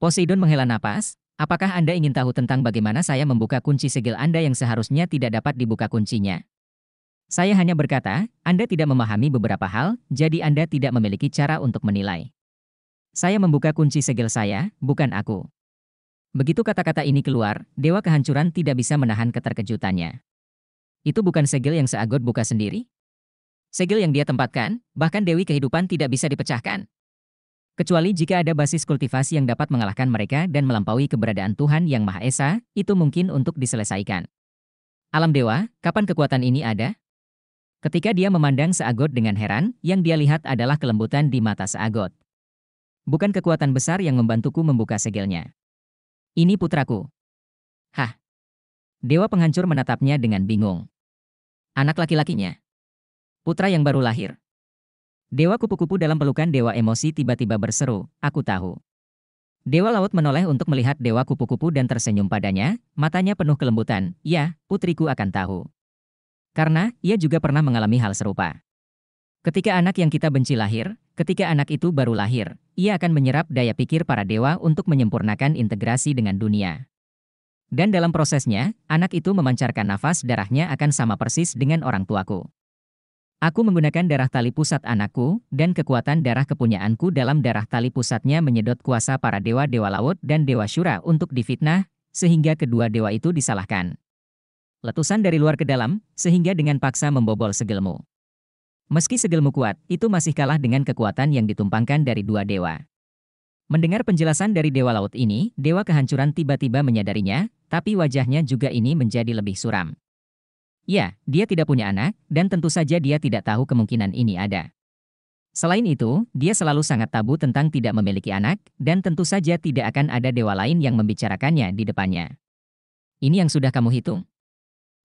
Poseidon menghela napas, apakah Anda ingin tahu tentang bagaimana saya membuka kunci segel Anda yang seharusnya tidak dapat dibuka kuncinya? Saya hanya berkata, Anda tidak memahami beberapa hal, jadi Anda tidak memiliki cara untuk menilai. Saya membuka kunci segel saya, bukan aku. Begitu kata-kata ini keluar, Dewa Kehancuran tidak bisa menahan keterkejutannya. Itu bukan segel yang Seagot buka sendiri? Segel yang dia tempatkan, bahkan Dewi Kehidupan tidak bisa dipecahkan. Kecuali jika ada basis kultivasi yang dapat mengalahkan mereka dan melampaui keberadaan Tuhan Yang Maha Esa, itu mungkin untuk diselesaikan. Alam dewa, kapan kekuatan ini ada? Ketika dia memandang Seagot dengan heran, yang dia lihat adalah kelembutan di mata Seagot. Bukan kekuatan besar yang membantuku membuka segelnya. Ini putraku. Hah. Dewa penghancur menatapnya dengan bingung. Anak laki-lakinya. Putra yang baru lahir. Dewa kupu-kupu dalam pelukan Dewa Emosi tiba-tiba berseru, aku tahu. Dewa Laut menoleh untuk melihat Dewa kupu-kupu dan tersenyum padanya, matanya penuh kelembutan, ya, putriku akan tahu. Karena, ia juga pernah mengalami hal serupa. Ketika anak yang kita benci lahir, ketika anak itu baru lahir, ia akan menyerap daya pikir para dewa untuk menyempurnakan integrasi dengan dunia. Dan dalam prosesnya, anak itu memancarkan nafas darahnya akan sama persis dengan orang tuaku. Aku menggunakan darah tali pusat anakku, dan kekuatan darah kepunyaanku dalam darah tali pusatnya menyedot kuasa para dewa-dewa laut dan dewa syura untuk difitnah, sehingga kedua dewa itu disalahkan. Letusan dari luar ke dalam, sehingga dengan paksa membobol segelmu. Meski segelmu kuat, itu masih kalah dengan kekuatan yang ditumpangkan dari dua dewa. Mendengar penjelasan dari dewa laut ini, dewa kehancuran tiba-tiba menyadarinya, tapi wajahnya juga ini menjadi lebih suram. Ya, dia tidak punya anak, dan tentu saja dia tidak tahu kemungkinan ini ada. Selain itu, dia selalu sangat tabu tentang tidak memiliki anak, dan tentu saja tidak akan ada dewa lain yang membicarakannya di depannya. Ini yang sudah kamu hitung.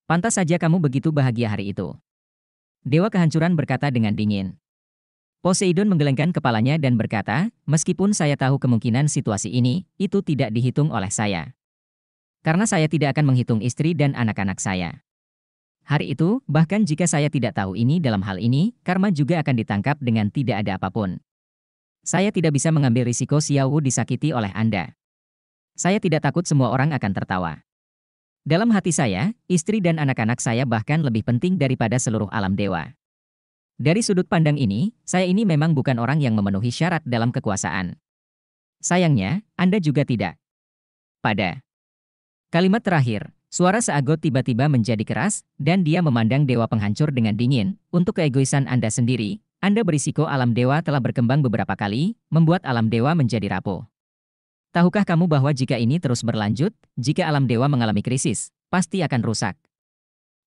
Pantas saja kamu begitu bahagia hari itu. Dewa kehancuran berkata dengan dingin. Poseidon menggelengkan kepalanya dan berkata, meskipun saya tahu kemungkinan situasi ini, itu tidak dihitung oleh saya. Karena saya tidak akan menghitung istri dan anak-anak saya. Hari itu, bahkan jika saya tidak tahu ini dalam hal ini, karma juga akan ditangkap dengan tidak ada apapun. Saya tidak bisa mengambil risiko Xiaowu disakiti oleh Anda. Saya tidak takut semua orang akan tertawa. Dalam hati saya, istri dan anak-anak saya bahkan lebih penting daripada seluruh alam dewa. Dari sudut pandang ini, saya ini memang bukan orang yang memenuhi syarat dalam kekuasaan. Sayangnya, Anda juga tidak. Pada kalimat terakhir, Suara Seagot tiba-tiba menjadi keras, dan dia memandang dewa penghancur dengan dingin. Untuk keegoisan Anda sendiri, Anda berisiko alam dewa telah berkembang beberapa kali, membuat alam dewa menjadi rapuh. Tahukah kamu bahwa jika ini terus berlanjut, jika alam dewa mengalami krisis, pasti akan rusak.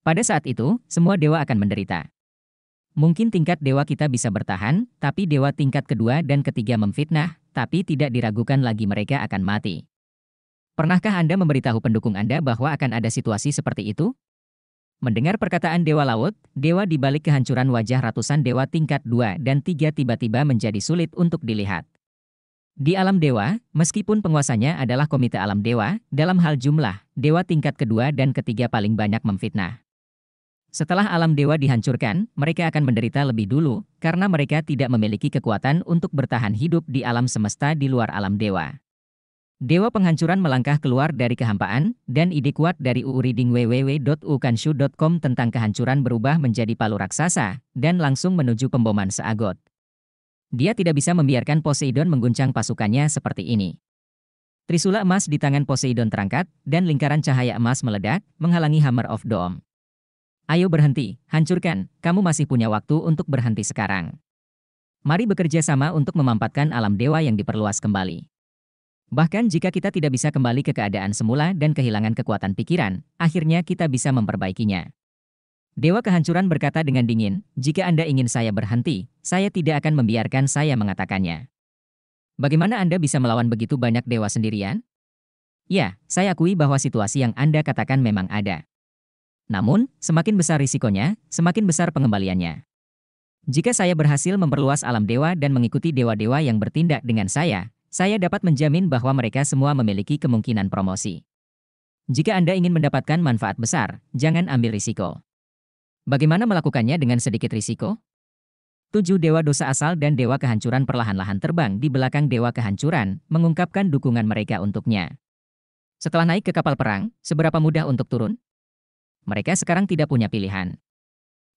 Pada saat itu, semua dewa akan menderita. Mungkin tingkat dewa kita bisa bertahan, tapi dewa tingkat kedua dan ketiga memfitnah, tapi tidak diragukan lagi mereka akan mati. Pernahkah Anda memberitahu pendukung Anda bahwa akan ada situasi seperti itu? Mendengar perkataan Dewa Laut, dewa di balik kehancuran wajah ratusan dewa tingkat 2 dan 3 tiba-tiba menjadi sulit untuk dilihat. Di alam dewa, meskipun penguasanya adalah komite alam dewa, dalam hal jumlah, dewa tingkat kedua dan ketiga paling banyak memfitnah. Setelah alam dewa dihancurkan, mereka akan menderita lebih dulu, karena mereka tidak memiliki kekuatan untuk bertahan hidup di alam semesta di luar alam dewa. Dewa Penghancuran melangkah keluar dari kehampaan, dan ide kuat dari uuriding www.ukanshu.com tentang kehancuran berubah menjadi palu raksasa, dan langsung menuju pemboman Seagot. Dia tidak bisa membiarkan Poseidon mengguncang pasukannya seperti ini. Trisula emas di tangan Poseidon terangkat, dan lingkaran cahaya emas meledak, menghalangi Hammer of Doom. Ayo berhenti, hancurkan, kamu masih punya waktu untuk berhenti sekarang. Mari bekerja sama untuk memampatkan alam dewa yang diperluas kembali. Bahkan jika kita tidak bisa kembali ke keadaan semula dan kehilangan kekuatan pikiran, akhirnya kita bisa memperbaikinya. Dewa kehancuran berkata dengan dingin, "Jika Anda ingin saya berhenti, saya tidak akan membiarkan saya mengatakannya." Bagaimana Anda bisa melawan begitu banyak dewa sendirian? Ya, saya akui bahwa situasi yang Anda katakan memang ada. Namun, semakin besar risikonya, semakin besar pengembaliannya. Jika saya berhasil memperluas alam dewa dan mengikuti dewa-dewa yang bertindak dengan saya, saya dapat menjamin bahwa mereka semua memiliki kemungkinan promosi. Jika Anda ingin mendapatkan manfaat besar, jangan ambil risiko. Bagaimana melakukannya dengan sedikit risiko? Tujuh dewa dosa asal dan dewa kehancuran perlahan-lahan terbang di belakang dewa kehancuran, mengungkapkan dukungan mereka untuknya. Setelah naik ke kapal perang, seberapa mudah untuk turun? Mereka sekarang tidak punya pilihan.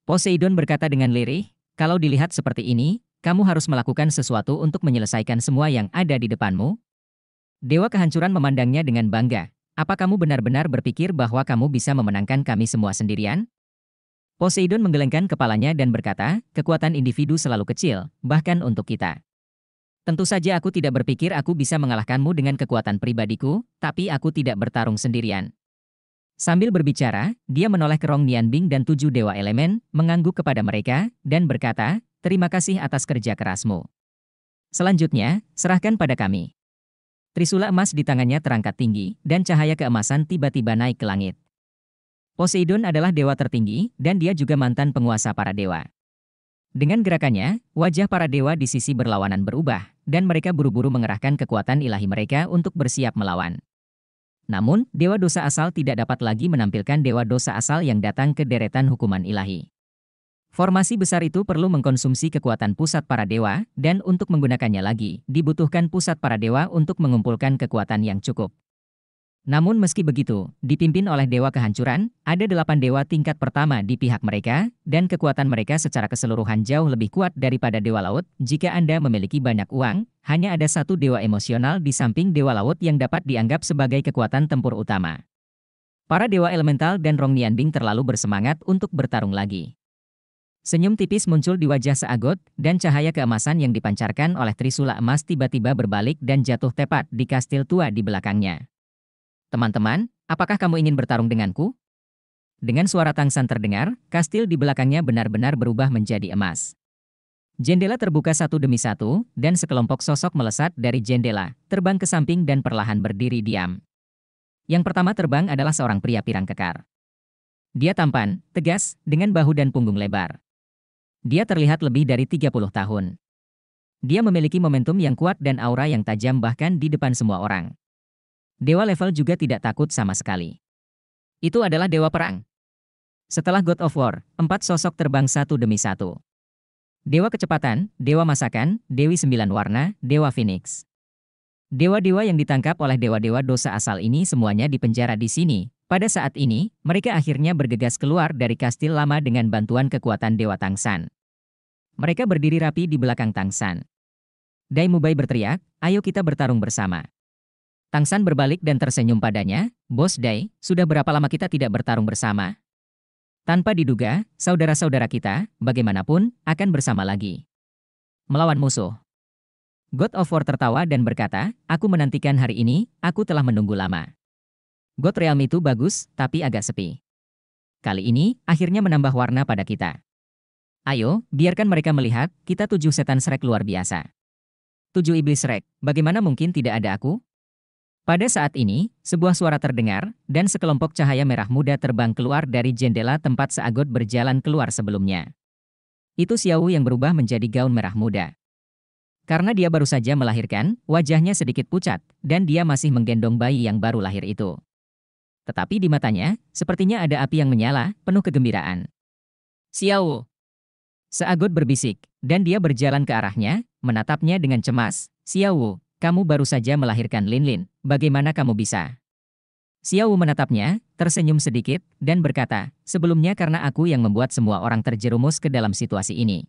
Poseidon berkata dengan lirih, kalau dilihat seperti ini, kamu harus melakukan sesuatu untuk menyelesaikan semua yang ada di depanmu? Dewa kehancuran memandangnya dengan bangga. Apa kamu benar-benar berpikir bahwa kamu bisa memenangkan kami semua sendirian? Poseidon menggelengkan kepalanya dan berkata, kekuatan individu selalu kecil, bahkan untuk kita. Tentu saja aku tidak berpikir aku bisa mengalahkanmu dengan kekuatan pribadiku, tapi aku tidak bertarung sendirian. Sambil berbicara, dia menoleh ke Rong Nianbing dan tujuh dewa elemen, mengangguk kepada mereka, dan berkata, Terima kasih atas kerja kerasmu. Selanjutnya, serahkan pada kami. Trisula emas di tangannya terangkat tinggi, dan cahaya keemasan tiba-tiba naik ke langit. Poseidon adalah dewa tertinggi, dan dia juga mantan penguasa para dewa. Dengan gerakannya, wajah para dewa di sisi berlawanan berubah, dan mereka buru-buru mengerahkan kekuatan ilahi mereka untuk bersiap melawan. Namun, dewa dosa asal tidak dapat lagi menampilkan dewa dosa asal yang datang ke deretan hukuman ilahi. Formasi besar itu perlu mengkonsumsi kekuatan pusat para dewa, dan untuk menggunakannya lagi, dibutuhkan pusat para dewa untuk mengumpulkan kekuatan yang cukup. Namun meski begitu, dipimpin oleh dewa kehancuran, ada delapan dewa tingkat pertama di pihak mereka, dan kekuatan mereka secara keseluruhan jauh lebih kuat daripada dewa laut. Jika Anda memiliki banyak uang, hanya ada satu dewa emosional di samping dewa laut yang dapat dianggap sebagai kekuatan tempur utama. Para dewa elemental dan Rongnian Bing terlalu bersemangat untuk bertarung lagi. Senyum tipis muncul di wajah Seagot, dan cahaya keemasan yang dipancarkan oleh trisula emas tiba-tiba berbalik dan jatuh tepat di kastil tua di belakangnya. Teman-teman, apakah kamu ingin bertarung denganku? Dengan suara tangsan terdengar, kastil di belakangnya benar-benar berubah menjadi emas. Jendela terbuka satu demi satu, dan sekelompok sosok melesat dari jendela, terbang ke samping dan perlahan berdiri diam. Yang pertama terbang adalah seorang pria pirang kekar. Dia tampan, tegas, dengan bahu dan punggung lebar. Dia terlihat lebih dari 30 tahun. Dia memiliki momentum yang kuat dan aura yang tajam bahkan di depan semua orang. Dewa level juga tidak takut sama sekali. Itu adalah dewa perang. Setelah God of War, empat sosok terbang satu demi satu. Dewa kecepatan, dewa masakan, dewi sembilan warna, dewa phoenix. Dewa-dewa yang ditangkap oleh dewa-dewa dosa asal ini semuanya dipenjara di sini, pada saat ini, mereka akhirnya bergegas keluar dari kastil lama dengan bantuan kekuatan Dewa Tang San. Mereka berdiri rapi di belakang Tang San. Dai Mubai berteriak, ayo kita bertarung bersama. Tang San berbalik dan tersenyum padanya, Bos Dai, sudah berapa lama kita tidak bertarung bersama? Tanpa diduga, saudara-saudara kita, bagaimanapun, akan bersama lagi. Melawan musuh. God of War tertawa dan berkata, aku menantikan hari ini, aku telah menunggu lama. God Realm itu bagus, tapi agak sepi. Kali ini, akhirnya menambah warna pada kita. Ayo, biarkan mereka melihat, kita tujuh setan srek luar biasa. Tujuh iblis srek, bagaimana mungkin tidak ada aku? Pada saat ini, sebuah suara terdengar, dan sekelompok cahaya merah muda terbang keluar dari jendela tempat Seagot berjalan keluar sebelumnya. Itu Xiao yang berubah menjadi gaun merah muda. Karena dia baru saja melahirkan, wajahnya sedikit pucat, dan dia masih menggendong bayi yang baru lahir itu. Tetapi di matanya, sepertinya ada api yang menyala, penuh kegembiraan. Xiao! seagot berbisik, dan dia berjalan ke arahnya, menatapnya dengan cemas. Xiao, kamu baru saja melahirkan Linlin, -lin. bagaimana kamu bisa? Xiao menatapnya, tersenyum sedikit, dan berkata, sebelumnya karena aku yang membuat semua orang terjerumus ke dalam situasi ini.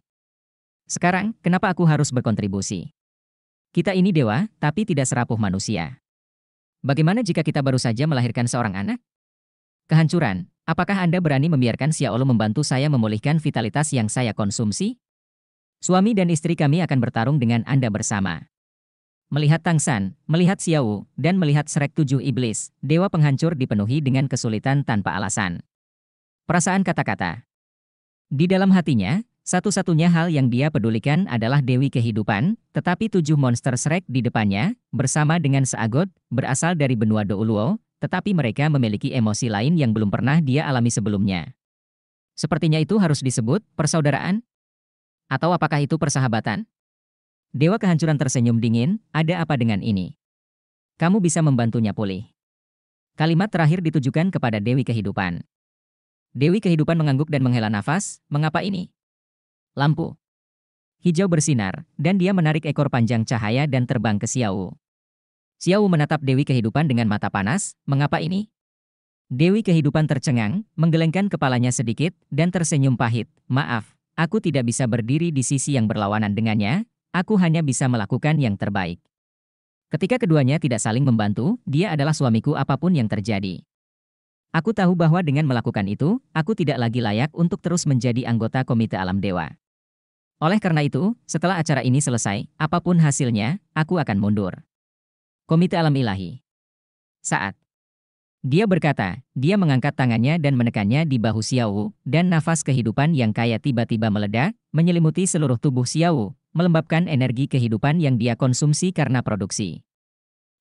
Sekarang, kenapa aku harus berkontribusi? Kita ini dewa, tapi tidak serapuh manusia. Bagaimana jika kita baru saja melahirkan seorang anak? Kehancuran, apakah Anda berani membiarkan Xiaolo membantu saya memulihkan vitalitas yang saya konsumsi? Suami dan istri kami akan bertarung dengan Anda bersama. Melihat Tang San, melihat Xiao, dan melihat Srek Tujuh Iblis, Dewa Penghancur dipenuhi dengan kesulitan tanpa alasan. Perasaan kata-kata. Di dalam hatinya, satu-satunya hal yang dia pedulikan adalah Dewi Kehidupan, tetapi tujuh monster Shrek di depannya, bersama dengan Seagot, berasal dari benua Douluo, tetapi mereka memiliki emosi lain yang belum pernah dia alami sebelumnya. Sepertinya itu harus disebut persaudaraan? Atau apakah itu persahabatan? Dewa kehancuran tersenyum dingin, ada apa dengan ini? Kamu bisa membantunya pulih. Kalimat terakhir ditujukan kepada Dewi Kehidupan. Dewi Kehidupan mengangguk dan menghela nafas, mengapa ini? Lampu hijau bersinar, dan dia menarik ekor panjang cahaya dan terbang ke Xiao. Xiao menatap Dewi Kehidupan dengan mata panas, mengapa ini? Dewi Kehidupan tercengang, menggelengkan kepalanya sedikit, dan tersenyum pahit, maaf, aku tidak bisa berdiri di sisi yang berlawanan dengannya, aku hanya bisa melakukan yang terbaik. Ketika keduanya tidak saling membantu, dia adalah suamiku apapun yang terjadi. Aku tahu bahwa dengan melakukan itu, aku tidak lagi layak untuk terus menjadi anggota Komite Alam Dewa. Oleh karena itu, setelah acara ini selesai, apapun hasilnya, aku akan mundur. Komite Alam Ilahi Saat Dia berkata, dia mengangkat tangannya dan menekannya di bahu Xiao, dan nafas kehidupan yang kaya tiba-tiba meledak, menyelimuti seluruh tubuh Xiao, melembabkan energi kehidupan yang dia konsumsi karena produksi.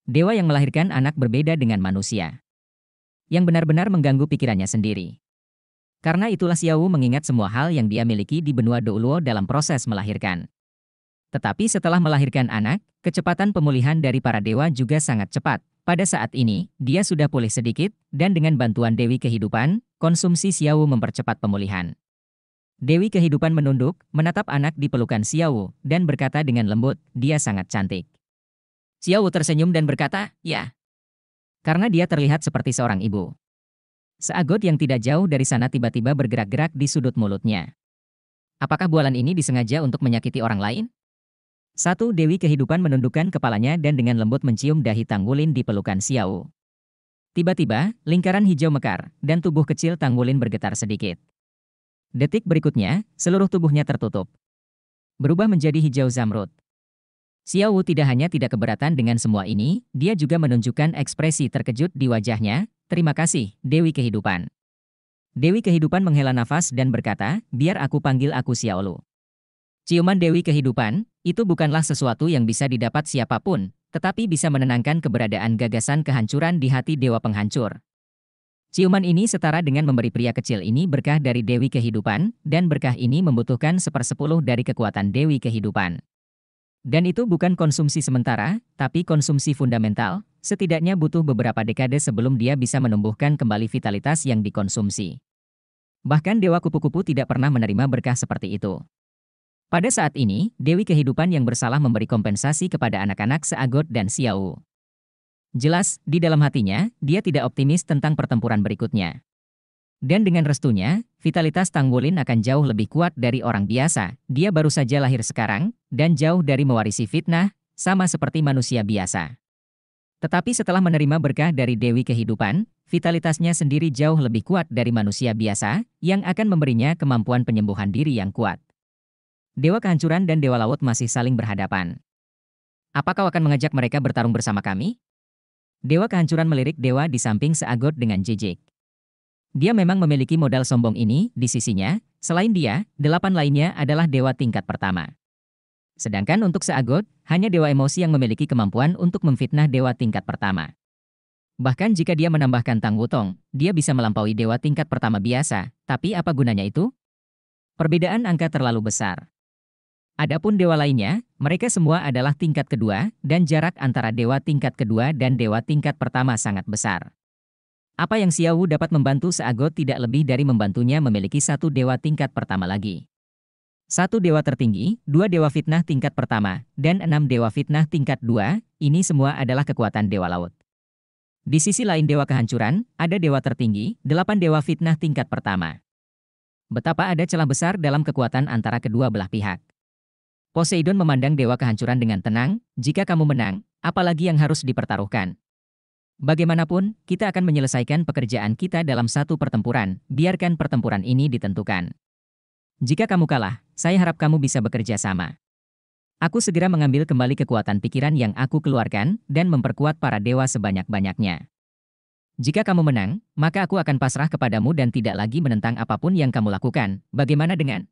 Dewa yang melahirkan anak berbeda dengan manusia. Yang benar-benar mengganggu pikirannya sendiri. Karena itulah Xiao mengingat semua hal yang dia miliki di benua Douluo dalam proses melahirkan. Tetapi setelah melahirkan anak, kecepatan pemulihan dari para dewa juga sangat cepat. Pada saat ini, dia sudah pulih sedikit, dan dengan bantuan Dewi Kehidupan, konsumsi Xiao mempercepat pemulihan. Dewi Kehidupan menunduk, menatap anak di pelukan Xiao, dan berkata dengan lembut, dia sangat cantik. Xiao tersenyum dan berkata, ya. Karena dia terlihat seperti seorang ibu. Seagot yang tidak jauh dari sana tiba-tiba bergerak-gerak di sudut mulutnya. Apakah bualan ini disengaja untuk menyakiti orang lain? Satu Dewi Kehidupan menundukkan kepalanya dan dengan lembut mencium dahi Tangwulin di pelukan Xiao. Tiba-tiba, lingkaran hijau mekar, dan tubuh kecil Tangwulin bergetar sedikit. Detik berikutnya, seluruh tubuhnya tertutup. Berubah menjadi hijau zamrud. Xiao tidak hanya tidak keberatan dengan semua ini, dia juga menunjukkan ekspresi terkejut di wajahnya, Terima kasih, Dewi Kehidupan. Dewi Kehidupan menghela nafas dan berkata, biar aku panggil aku Xiaolu. Ciuman Dewi Kehidupan, itu bukanlah sesuatu yang bisa didapat siapapun, tetapi bisa menenangkan keberadaan gagasan kehancuran di hati Dewa Penghancur. Ciuman ini setara dengan memberi pria kecil ini berkah dari Dewi Kehidupan, dan berkah ini membutuhkan sepersepuluh dari kekuatan Dewi Kehidupan. Dan itu bukan konsumsi sementara, tapi konsumsi fundamental, setidaknya butuh beberapa dekade sebelum dia bisa menumbuhkan kembali vitalitas yang dikonsumsi. Bahkan dewa kupu-kupu tidak pernah menerima berkah seperti itu. Pada saat ini, Dewi Kehidupan yang bersalah memberi kompensasi kepada anak-anak Seagot dan Xiao. Jelas, di dalam hatinya, dia tidak optimis tentang pertempuran berikutnya. Dan dengan restunya, vitalitas Tang Wulin akan jauh lebih kuat dari orang biasa, dia baru saja lahir sekarang, dan jauh dari mewarisi fitnah, sama seperti manusia biasa. Tetapi setelah menerima berkah dari Dewi Kehidupan, vitalitasnya sendiri jauh lebih kuat dari manusia biasa, yang akan memberinya kemampuan penyembuhan diri yang kuat. Dewa Kehancuran dan Dewa Laut masih saling berhadapan. Apakah kau akan mengajak mereka bertarung bersama kami? Dewa Kehancuran melirik Dewa di samping Seagot dengan jijik. Dia memang memiliki modal sombong ini di sisinya, selain dia, delapan lainnya adalah dewa tingkat pertama. Sedangkan untuk Seagot, hanya dewa emosi yang memiliki kemampuan untuk memfitnah dewa tingkat pertama. Bahkan jika dia menambahkan Tang Wutong, dia bisa melampaui dewa tingkat pertama biasa, tapi apa gunanya itu? Perbedaan angka terlalu besar. Adapun dewa lainnya, mereka semua adalah tingkat kedua, dan jarak antara dewa tingkat kedua dan dewa tingkat pertama sangat besar. Apa yang Xiao dapat membantu Seagot tidak lebih dari membantunya memiliki satu dewa tingkat pertama lagi. Satu dewa tertinggi, dua dewa fitnah tingkat pertama, dan enam dewa fitnah tingkat dua, ini semua adalah kekuatan dewa laut. Di sisi lain dewa kehancuran, ada dewa tertinggi, delapan dewa fitnah tingkat pertama. Betapa ada celah besar dalam kekuatan antara kedua belah pihak. Poseidon memandang dewa kehancuran dengan tenang, jika kamu menang, apalagi yang harus dipertaruhkan. Bagaimanapun, kita akan menyelesaikan pekerjaan kita dalam satu pertempuran, biarkan pertempuran ini ditentukan. Jika kamu kalah, saya harap kamu bisa bekerja sama. Aku segera mengambil kembali kekuatan pikiran yang aku keluarkan dan memperkuat para dewa sebanyak-banyaknya. Jika kamu menang, maka aku akan pasrah kepadamu dan tidak lagi menentang apapun yang kamu lakukan. Bagaimana dengan?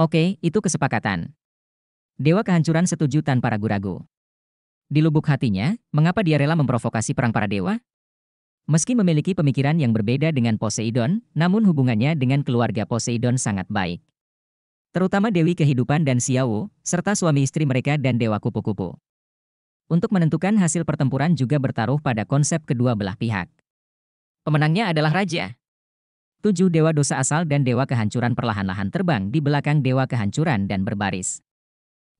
Oke, itu kesepakatan. Dewa kehancuran setuju tanpa ragu-ragu. Di lubuk hatinya, mengapa dia rela memprovokasi perang para dewa? Meski memiliki pemikiran yang berbeda dengan Poseidon, namun hubungannya dengan keluarga Poseidon sangat baik terutama Dewi Kehidupan dan Xiao, serta suami istri mereka dan Dewa Kupu-Kupu. Untuk menentukan hasil pertempuran juga bertaruh pada konsep kedua belah pihak. Pemenangnya adalah Raja. Tujuh Dewa Dosa Asal dan Dewa Kehancuran perlahan-lahan terbang di belakang Dewa Kehancuran dan berbaris.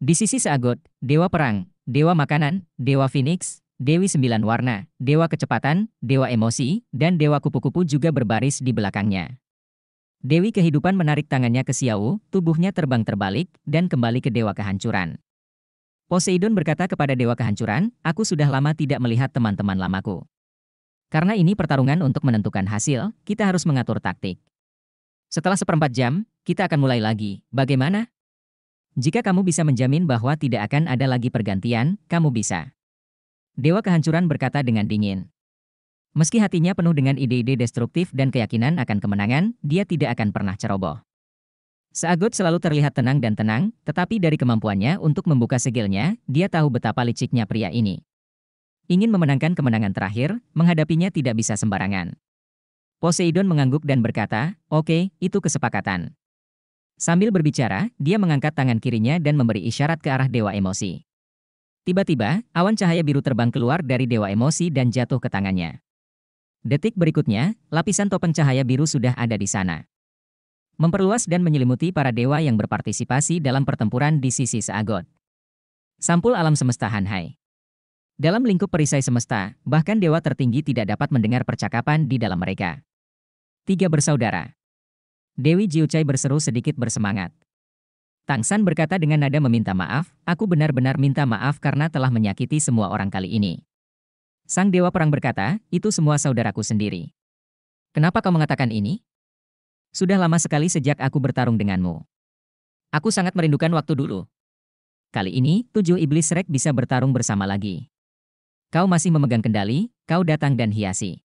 Di sisi Seagot, Dewa Perang, Dewa Makanan, Dewa Phoenix, Dewi Sembilan Warna, Dewa Kecepatan, Dewa Emosi, dan Dewa Kupu-Kupu juga berbaris di belakangnya. Dewi kehidupan menarik tangannya ke Xiao, tubuhnya terbang terbalik, dan kembali ke Dewa Kehancuran. Poseidon berkata kepada Dewa Kehancuran, aku sudah lama tidak melihat teman-teman lamaku. Karena ini pertarungan untuk menentukan hasil, kita harus mengatur taktik. Setelah seperempat jam, kita akan mulai lagi, bagaimana? Jika kamu bisa menjamin bahwa tidak akan ada lagi pergantian, kamu bisa. Dewa Kehancuran berkata dengan dingin. Meski hatinya penuh dengan ide-ide destruktif dan keyakinan akan kemenangan, dia tidak akan pernah ceroboh. Seagut selalu terlihat tenang dan tenang, tetapi dari kemampuannya untuk membuka segelnya, dia tahu betapa liciknya pria ini. Ingin memenangkan kemenangan terakhir, menghadapinya tidak bisa sembarangan. Poseidon mengangguk dan berkata, oke, okay, itu kesepakatan. Sambil berbicara, dia mengangkat tangan kirinya dan memberi isyarat ke arah Dewa Emosi. Tiba-tiba, awan cahaya biru terbang keluar dari Dewa Emosi dan jatuh ke tangannya. Detik berikutnya, lapisan topeng cahaya biru sudah ada di sana. Memperluas dan menyelimuti para dewa yang berpartisipasi dalam pertempuran di sisi Seagot. Sampul alam semesta Hanhai. Dalam lingkup perisai semesta, bahkan dewa tertinggi tidak dapat mendengar percakapan di dalam mereka. Tiga bersaudara. Dewi Jiucai berseru sedikit bersemangat. Tang San berkata dengan nada meminta maaf, aku benar-benar minta maaf karena telah menyakiti semua orang kali ini. Sang Dewa Perang berkata, itu semua saudaraku sendiri. Kenapa kau mengatakan ini? Sudah lama sekali sejak aku bertarung denganmu. Aku sangat merindukan waktu dulu. Kali ini, tujuh iblis rek bisa bertarung bersama lagi. Kau masih memegang kendali, kau datang dan hiasi.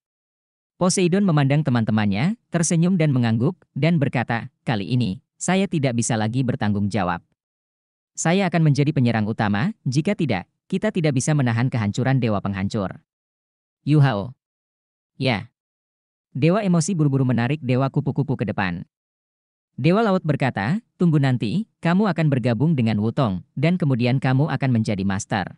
Poseidon memandang teman-temannya, tersenyum dan mengangguk, dan berkata, kali ini, saya tidak bisa lagi bertanggung jawab. Saya akan menjadi penyerang utama, jika tidak, kita tidak bisa menahan kehancuran Dewa Penghancur. Yu Ya. Dewa emosi buru-buru menarik dewa kupu-kupu ke depan. Dewa laut berkata, tunggu nanti, kamu akan bergabung dengan Wutong, dan kemudian kamu akan menjadi master.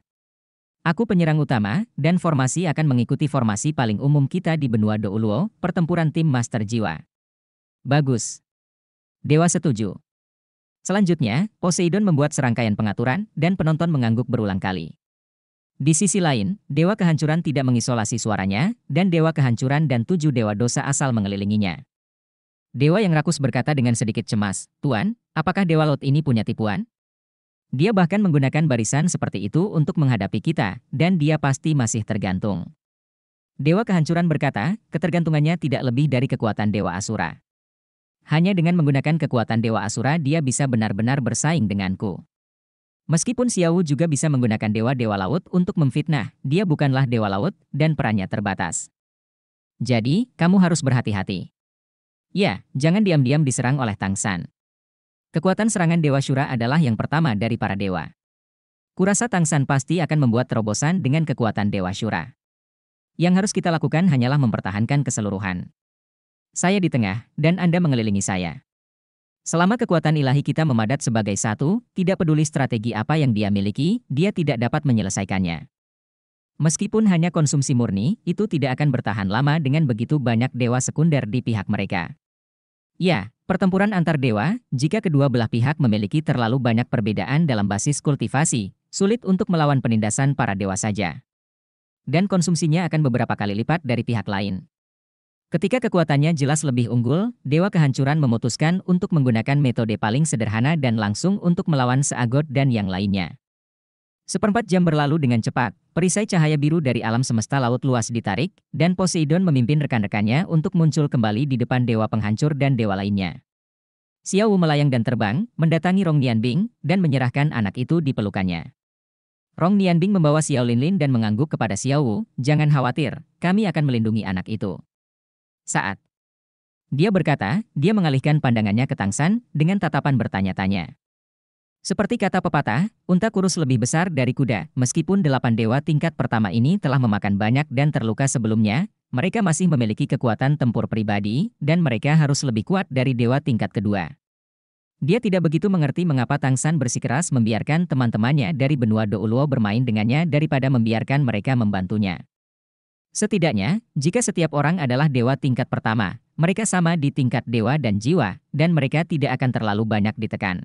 Aku penyerang utama, dan formasi akan mengikuti formasi paling umum kita di benua Douluo, pertempuran tim master jiwa. Bagus. Dewa setuju. Selanjutnya, Poseidon membuat serangkaian pengaturan, dan penonton mengangguk berulang kali. Di sisi lain, Dewa Kehancuran tidak mengisolasi suaranya, dan Dewa Kehancuran dan tujuh Dewa Dosa asal mengelilinginya. Dewa yang rakus berkata dengan sedikit cemas, Tuan, apakah Dewa Lot ini punya tipuan? Dia bahkan menggunakan barisan seperti itu untuk menghadapi kita, dan dia pasti masih tergantung. Dewa Kehancuran berkata, ketergantungannya tidak lebih dari kekuatan Dewa Asura. Hanya dengan menggunakan kekuatan Dewa Asura dia bisa benar-benar bersaing denganku. Meskipun Xiao juga bisa menggunakan dewa-dewa laut untuk memfitnah, dia bukanlah dewa laut dan perannya terbatas. Jadi, kamu harus berhati-hati. Ya, jangan diam-diam diserang oleh Tang San. Kekuatan serangan Dewa Shura adalah yang pertama dari para dewa. Kurasa Tang San pasti akan membuat terobosan dengan kekuatan Dewa Shura. Yang harus kita lakukan hanyalah mempertahankan keseluruhan. Saya di tengah, dan Anda mengelilingi saya. Selama kekuatan ilahi kita memadat sebagai satu, tidak peduli strategi apa yang dia miliki, dia tidak dapat menyelesaikannya. Meskipun hanya konsumsi murni, itu tidak akan bertahan lama dengan begitu banyak dewa sekunder di pihak mereka. Ya, pertempuran antar dewa, jika kedua belah pihak memiliki terlalu banyak perbedaan dalam basis kultivasi, sulit untuk melawan penindasan para dewa saja. Dan konsumsinya akan beberapa kali lipat dari pihak lain. Ketika kekuatannya jelas lebih unggul, Dewa Kehancuran memutuskan untuk menggunakan metode paling sederhana dan langsung untuk melawan Seagot dan yang lainnya. Seperempat jam berlalu dengan cepat, perisai cahaya biru dari alam semesta laut luas ditarik, dan Poseidon memimpin rekan-rekannya untuk muncul kembali di depan Dewa Penghancur dan Dewa lainnya. Xiao melayang dan terbang, mendatangi Rong Nianbing, dan menyerahkan anak itu di pelukannya. Rong Nianbing membawa Xiao Linlin dan mengangguk kepada Xiao, Wu, jangan khawatir, kami akan melindungi anak itu saat. Dia berkata, dia mengalihkan pandangannya ke Tang San dengan tatapan bertanya-tanya. Seperti kata pepatah, unta kurus lebih besar dari kuda. Meskipun delapan dewa tingkat pertama ini telah memakan banyak dan terluka sebelumnya, mereka masih memiliki kekuatan tempur pribadi, dan mereka harus lebih kuat dari dewa tingkat kedua. Dia tidak begitu mengerti mengapa Tang San bersikeras membiarkan teman-temannya dari benua Douluo bermain dengannya daripada membiarkan mereka membantunya. Setidaknya, jika setiap orang adalah dewa tingkat pertama, mereka sama di tingkat dewa dan jiwa, dan mereka tidak akan terlalu banyak ditekan.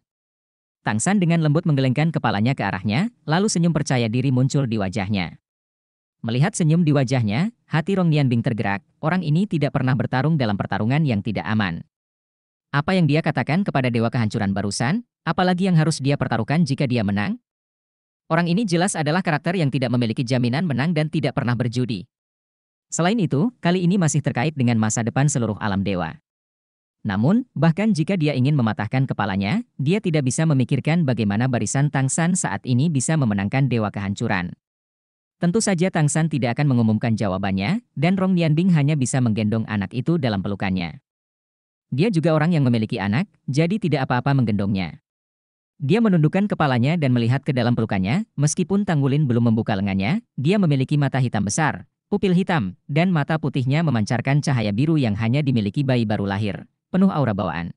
Tang San dengan lembut menggelengkan kepalanya ke arahnya, lalu senyum percaya diri muncul di wajahnya. Melihat senyum di wajahnya, hati Rong Nian Bing tergerak, orang ini tidak pernah bertarung dalam pertarungan yang tidak aman. Apa yang dia katakan kepada Dewa Kehancuran barusan, apalagi yang harus dia pertaruhkan jika dia menang? Orang ini jelas adalah karakter yang tidak memiliki jaminan menang dan tidak pernah berjudi. Selain itu, kali ini masih terkait dengan masa depan seluruh alam dewa. Namun, bahkan jika dia ingin mematahkan kepalanya, dia tidak bisa memikirkan bagaimana barisan Tang San saat ini bisa memenangkan Dewa Kehancuran. Tentu saja Tang San tidak akan mengumumkan jawabannya, dan Rong Nianbing hanya bisa menggendong anak itu dalam pelukannya. Dia juga orang yang memiliki anak, jadi tidak apa-apa menggendongnya. Dia menundukkan kepalanya dan melihat ke dalam pelukannya, meskipun Tang Wulin belum membuka lengannya, dia memiliki mata hitam besar, Pupil hitam, dan mata putihnya memancarkan cahaya biru yang hanya dimiliki bayi baru lahir, penuh aura bawaan.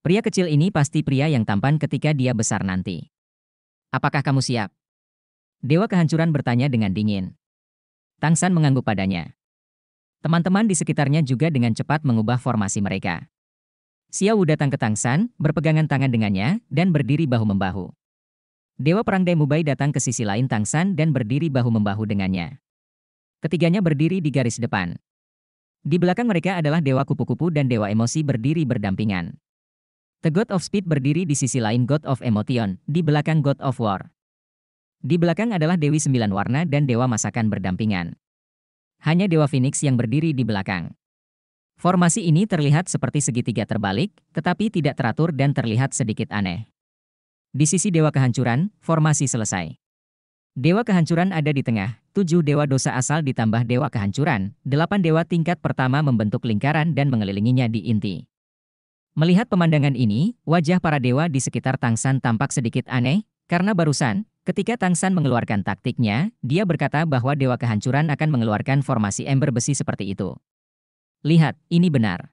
Pria kecil ini pasti pria yang tampan ketika dia besar nanti. Apakah kamu siap? Dewa kehancuran bertanya dengan dingin. Tang San mengangguk padanya. Teman-teman di sekitarnya juga dengan cepat mengubah formasi mereka. Xiao datang ke Tang San, berpegangan tangan dengannya, dan berdiri bahu-membahu. Dewa Perang Dai Mubai datang ke sisi lain Tang San dan berdiri bahu-membahu dengannya. Ketiganya berdiri di garis depan. Di belakang mereka adalah Dewa Kupu-Kupu dan Dewa Emosi berdiri berdampingan. The God of Speed berdiri di sisi lain God of Emotion, di belakang God of War. Di belakang adalah Dewi Sembilan Warna dan Dewa Masakan berdampingan. Hanya Dewa Phoenix yang berdiri di belakang. Formasi ini terlihat seperti segitiga terbalik, tetapi tidak teratur dan terlihat sedikit aneh. Di sisi Dewa Kehancuran, formasi selesai. Dewa Kehancuran ada di tengah, tujuh dewa dosa asal ditambah dewa kehancuran, delapan dewa tingkat pertama membentuk lingkaran dan mengelilinginya di inti. Melihat pemandangan ini, wajah para dewa di sekitar Tang San tampak sedikit aneh, karena barusan, ketika Tang San mengeluarkan taktiknya, dia berkata bahwa dewa kehancuran akan mengeluarkan formasi ember besi seperti itu. Lihat, ini benar.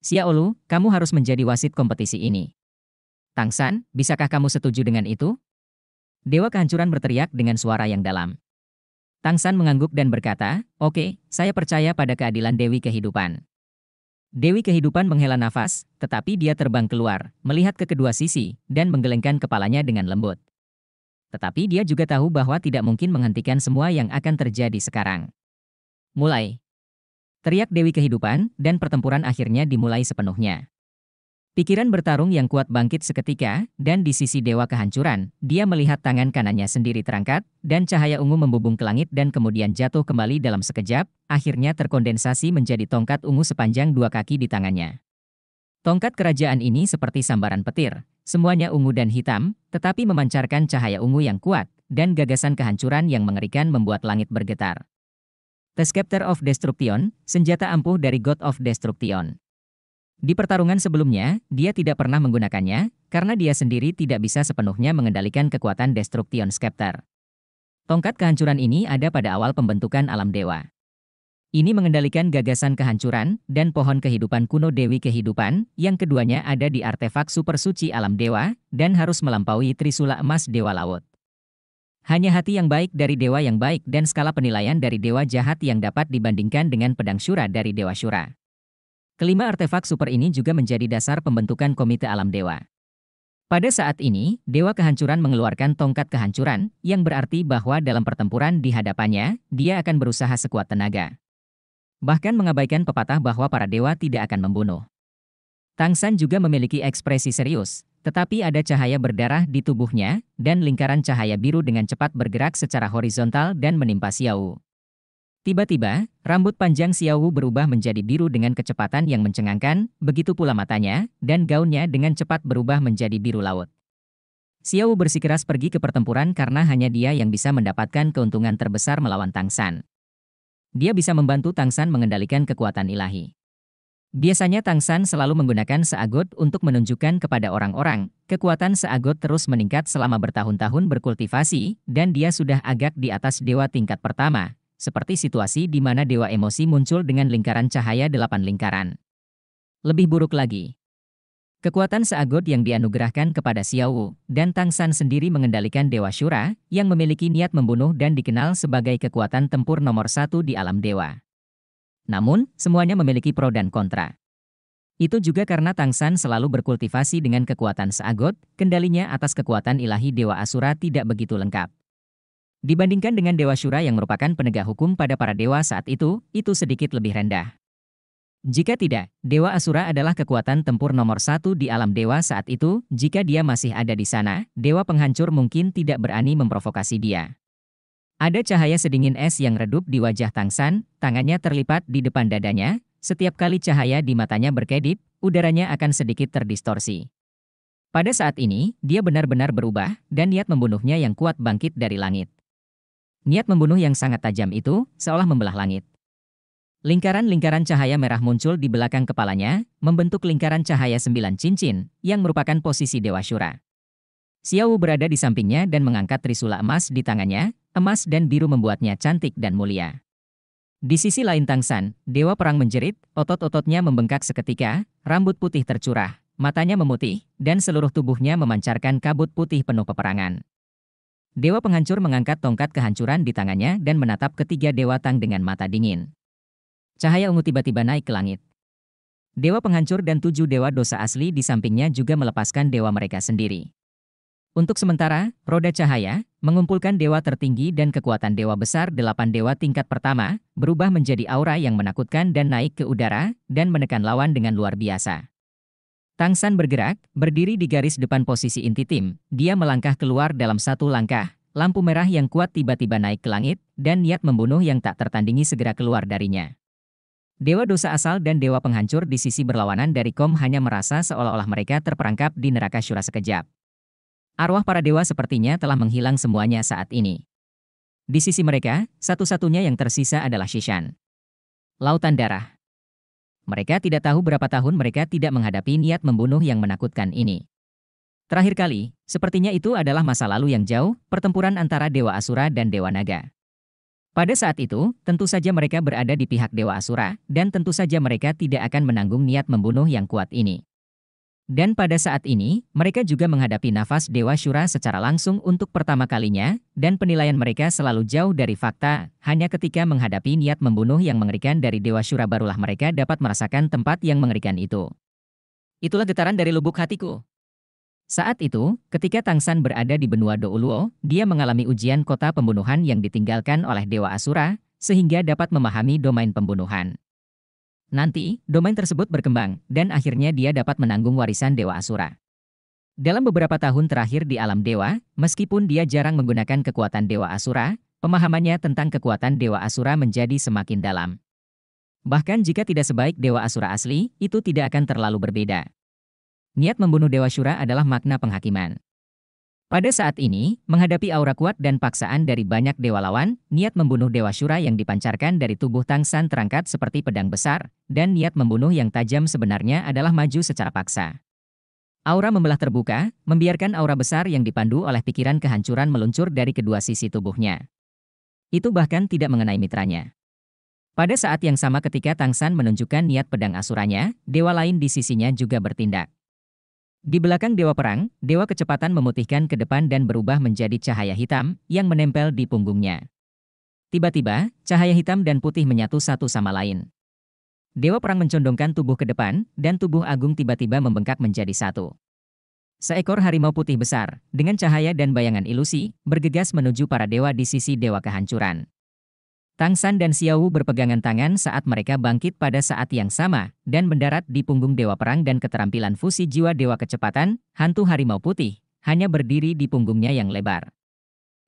Xiaolu, kamu harus menjadi wasit kompetisi ini. Tang San, bisakah kamu setuju dengan itu? Dewa kehancuran berteriak dengan suara yang dalam. Tang San mengangguk dan berkata, Oke, okay, saya percaya pada keadilan Dewi Kehidupan. Dewi Kehidupan menghela nafas, tetapi dia terbang keluar, melihat ke kedua sisi, dan menggelengkan kepalanya dengan lembut. Tetapi dia juga tahu bahwa tidak mungkin menghentikan semua yang akan terjadi sekarang. Mulai. Teriak Dewi Kehidupan, dan pertempuran akhirnya dimulai sepenuhnya. Pikiran bertarung yang kuat bangkit seketika, dan di sisi dewa kehancuran, dia melihat tangan kanannya sendiri terangkat, dan cahaya ungu membubung ke langit dan kemudian jatuh kembali dalam sekejap, akhirnya terkondensasi menjadi tongkat ungu sepanjang dua kaki di tangannya. Tongkat kerajaan ini seperti sambaran petir, semuanya ungu dan hitam, tetapi memancarkan cahaya ungu yang kuat, dan gagasan kehancuran yang mengerikan membuat langit bergetar. The Scepter of Destruction, senjata ampuh dari God of Destruction. Di pertarungan sebelumnya, dia tidak pernah menggunakannya, karena dia sendiri tidak bisa sepenuhnya mengendalikan kekuatan Destruction Scepter. Tongkat kehancuran ini ada pada awal pembentukan alam dewa. Ini mengendalikan gagasan kehancuran dan pohon kehidupan kuno Dewi Kehidupan, yang keduanya ada di artefak super suci alam dewa, dan harus melampaui Trisula Emas Dewa Laut. Hanya hati yang baik dari dewa yang baik dan skala penilaian dari dewa jahat yang dapat dibandingkan dengan pedang syura dari dewa syura. Kelima artefak super ini juga menjadi dasar pembentukan Komite Alam Dewa. Pada saat ini, Dewa Kehancuran mengeluarkan tongkat kehancuran, yang berarti bahwa dalam pertempuran di hadapannya, dia akan berusaha sekuat tenaga. Bahkan mengabaikan pepatah bahwa para dewa tidak akan membunuh. Tang San juga memiliki ekspresi serius, tetapi ada cahaya berdarah di tubuhnya, dan lingkaran cahaya biru dengan cepat bergerak secara horizontal dan menimpa Xiao. Tiba-tiba, rambut panjang Xiaowu berubah menjadi biru dengan kecepatan yang mencengangkan, begitu pula matanya, dan gaunnya dengan cepat berubah menjadi biru laut. Xiaowu bersikeras pergi ke pertempuran karena hanya dia yang bisa mendapatkan keuntungan terbesar melawan Tang San. Dia bisa membantu Tang San mengendalikan kekuatan ilahi. Biasanya Tang San selalu menggunakan seagot untuk menunjukkan kepada orang-orang, kekuatan seagot terus meningkat selama bertahun-tahun berkultivasi, dan dia sudah agak di atas dewa tingkat pertama, seperti situasi di mana dewa emosi muncul dengan lingkaran cahaya delapan lingkaran. Lebih buruk lagi, kekuatan Seagot yang dianugerahkan kepada Xiao dan Tang San sendiri mengendalikan Dewa Shura yang memiliki niat membunuh dan dikenal sebagai kekuatan tempur nomor satu di alam dewa. Namun, semuanya memiliki pro dan kontra. Itu juga karena Tang San selalu berkultivasi dengan kekuatan Seagot, kendalinya atas kekuatan ilahi Dewa Asura tidak begitu lengkap. Dibandingkan dengan Dewa Syura yang merupakan penegak hukum pada para dewa saat itu, itu sedikit lebih rendah. Jika tidak, Dewa Asura adalah kekuatan tempur nomor satu di alam dewa saat itu, jika dia masih ada di sana, Dewa Penghancur mungkin tidak berani memprovokasi dia. Ada cahaya sedingin es yang redup di wajah Tang San. tangannya terlipat di depan dadanya, setiap kali cahaya di matanya berkedip, udaranya akan sedikit terdistorsi. Pada saat ini, dia benar-benar berubah, dan niat membunuhnya yang kuat bangkit dari langit. Niat membunuh yang sangat tajam itu seolah membelah langit. Lingkaran-lingkaran cahaya merah muncul di belakang kepalanya, membentuk lingkaran cahaya sembilan cincin, yang merupakan posisi Dewa Syura. Xiao berada di sampingnya dan mengangkat trisula emas di tangannya, emas dan biru membuatnya cantik dan mulia. Di sisi lain Tang San, Dewa Perang menjerit, otot-ototnya membengkak seketika, rambut putih tercurah, matanya memutih, dan seluruh tubuhnya memancarkan kabut putih penuh peperangan. Dewa penghancur mengangkat tongkat kehancuran di tangannya dan menatap ketiga dewa Tang dengan mata dingin. Cahaya ungu tiba-tiba naik ke langit. Dewa penghancur dan tujuh dewa dosa asli di sampingnya juga melepaskan dewa mereka sendiri. Untuk sementara, roda cahaya mengumpulkan dewa tertinggi dan kekuatan dewa besar delapan dewa tingkat pertama, berubah menjadi aura yang menakutkan dan naik ke udara, dan menekan lawan dengan luar biasa. Tang San bergerak, berdiri di garis depan posisi inti tim. Dia melangkah keluar dalam satu langkah. Lampu merah yang kuat tiba-tiba naik ke langit, dan niat membunuh yang tak tertandingi segera keluar darinya. Dewa dosa asal dan dewa penghancur di sisi berlawanan dari Kom hanya merasa seolah-olah mereka terperangkap di neraka syura sekejap. Arwah para dewa sepertinya telah menghilang semuanya saat ini. Di sisi mereka, satu-satunya yang tersisa adalah Shishan. Lautan darah. Mereka tidak tahu berapa tahun mereka tidak menghadapi niat membunuh yang menakutkan ini. Terakhir kali, sepertinya itu adalah masa lalu yang jauh, pertempuran antara Dewa Asura dan Dewa Naga. Pada saat itu, tentu saja mereka berada di pihak Dewa Asura, dan tentu saja mereka tidak akan menanggung niat membunuh yang kuat ini. Dan pada saat ini, mereka juga menghadapi nafas Dewa Syura secara langsung untuk pertama kalinya, dan penilaian mereka selalu jauh dari fakta, hanya ketika menghadapi niat membunuh yang mengerikan dari Dewa Syura barulah mereka dapat merasakan tempat yang mengerikan itu. Itulah getaran dari lubuk hatiku. Saat itu, ketika Tang San berada di benua Douluo, dia mengalami ujian kota pembunuhan yang ditinggalkan oleh Dewa Asura, sehingga dapat memahami domain pembunuhan. Nanti, domain tersebut berkembang, dan akhirnya dia dapat menanggung warisan Dewa Asura. Dalam beberapa tahun terakhir di alam dewa, meskipun dia jarang menggunakan kekuatan Dewa Asura, pemahamannya tentang kekuatan Dewa Asura menjadi semakin dalam. Bahkan jika tidak sebaik Dewa Asura asli, itu tidak akan terlalu berbeda. Niat membunuh Dewa asura adalah makna penghakiman. Pada saat ini, menghadapi aura kuat dan paksaan dari banyak dewa lawan, niat membunuh Dewa Syura yang dipancarkan dari tubuh Tang San terangkat seperti pedang besar, dan niat membunuh yang tajam sebenarnya adalah maju secara paksa. Aura membelah terbuka, membiarkan aura besar yang dipandu oleh pikiran kehancuran meluncur dari kedua sisi tubuhnya. Itu bahkan tidak mengenai mitranya. Pada saat yang sama ketika Tang San menunjukkan niat pedang asuranya, dewa lain di sisinya juga bertindak. Di belakang dewa perang, dewa kecepatan memutihkan ke depan dan berubah menjadi cahaya hitam yang menempel di punggungnya. Tiba-tiba, cahaya hitam dan putih menyatu satu sama lain. Dewa perang mencondongkan tubuh ke depan, dan tubuh agung tiba-tiba membengkak menjadi satu. Seekor harimau putih besar, dengan cahaya dan bayangan ilusi, bergegas menuju para dewa di sisi dewa kehancuran. Tang San dan Xiao Wu berpegangan tangan saat mereka bangkit pada saat yang sama dan mendarat di punggung Dewa Perang dan keterampilan fusi jiwa Dewa Kecepatan, Hantu Harimau Putih, hanya berdiri di punggungnya yang lebar.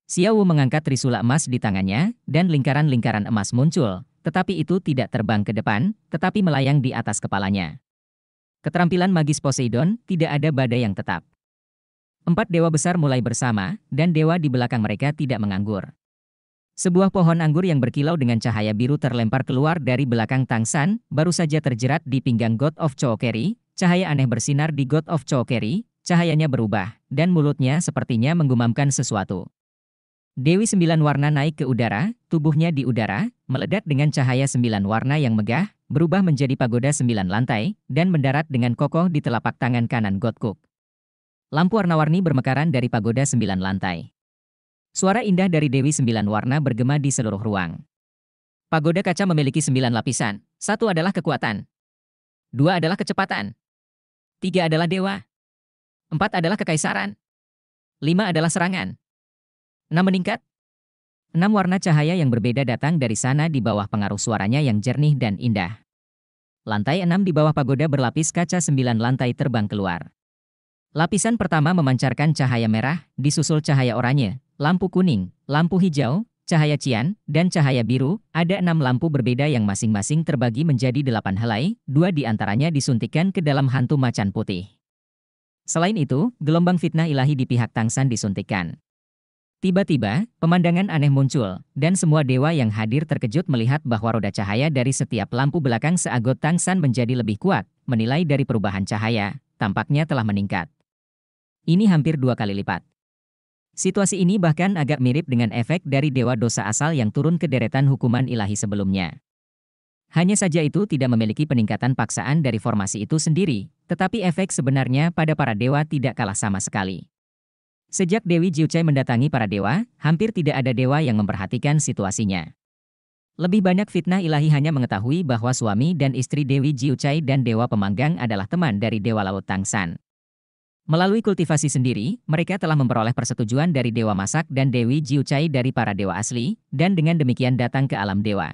Xiao Wu mengangkat trisula emas di tangannya dan lingkaran-lingkaran emas muncul, tetapi itu tidak terbang ke depan, tetapi melayang di atas kepalanya. Keterampilan magis Poseidon tidak ada badai yang tetap. Empat dewa besar mulai bersama, dan dewa di belakang mereka tidak menganggur. Sebuah pohon anggur yang berkilau dengan cahaya biru terlempar keluar dari belakang Tang San, baru saja terjerat di pinggang God of Chokeri, cahaya aneh bersinar di God of Chokeri, cahayanya berubah, dan mulutnya sepertinya menggumamkan sesuatu. Dewi sembilan warna naik ke udara, tubuhnya di udara, meledak dengan cahaya sembilan warna yang megah, berubah menjadi pagoda sembilan lantai, dan mendarat dengan kokoh di telapak tangan kanan God Cook. Lampu warna-warni bermekaran dari pagoda sembilan lantai. Suara indah dari Dewi Sembilan Warna bergema di seluruh ruang. Pagoda kaca memiliki sembilan lapisan. Satu adalah kekuatan. Dua adalah kecepatan. Tiga adalah dewa. Empat adalah kekaisaran. Lima adalah serangan. Enam meningkat. Enam warna cahaya yang berbeda datang dari sana di bawah pengaruh suaranya yang jernih dan indah. Lantai enam di bawah pagoda berlapis kaca sembilan lantai terbang keluar. Lapisan pertama memancarkan cahaya merah, disusul cahaya oranye, lampu kuning, lampu hijau, cahaya cyan, dan cahaya biru, ada enam lampu berbeda yang masing-masing terbagi menjadi delapan helai, dua di antaranya disuntikan ke dalam hantu macan putih. Selain itu, gelombang fitnah ilahi di pihak Tang San disuntikan. Tiba-tiba, pemandangan aneh muncul, dan semua dewa yang hadir terkejut melihat bahwa roda cahaya dari setiap lampu belakang seagot San menjadi lebih kuat, menilai dari perubahan cahaya, tampaknya telah meningkat. Ini hampir dua kali lipat. Situasi ini bahkan agak mirip dengan efek dari dewa dosa asal yang turun ke deretan hukuman ilahi sebelumnya. Hanya saja itu tidak memiliki peningkatan paksaan dari formasi itu sendiri, tetapi efek sebenarnya pada para dewa tidak kalah sama sekali. Sejak Dewi Jiuchai mendatangi para dewa, hampir tidak ada dewa yang memperhatikan situasinya. Lebih banyak fitnah ilahi hanya mengetahui bahwa suami dan istri Dewi Jiuchai dan Dewa Pemanggang adalah teman dari Dewa Laut Tangsan. Melalui kultivasi sendiri, mereka telah memperoleh persetujuan dari Dewa Masak dan Dewi Jiucai dari para dewa asli, dan dengan demikian datang ke alam dewa.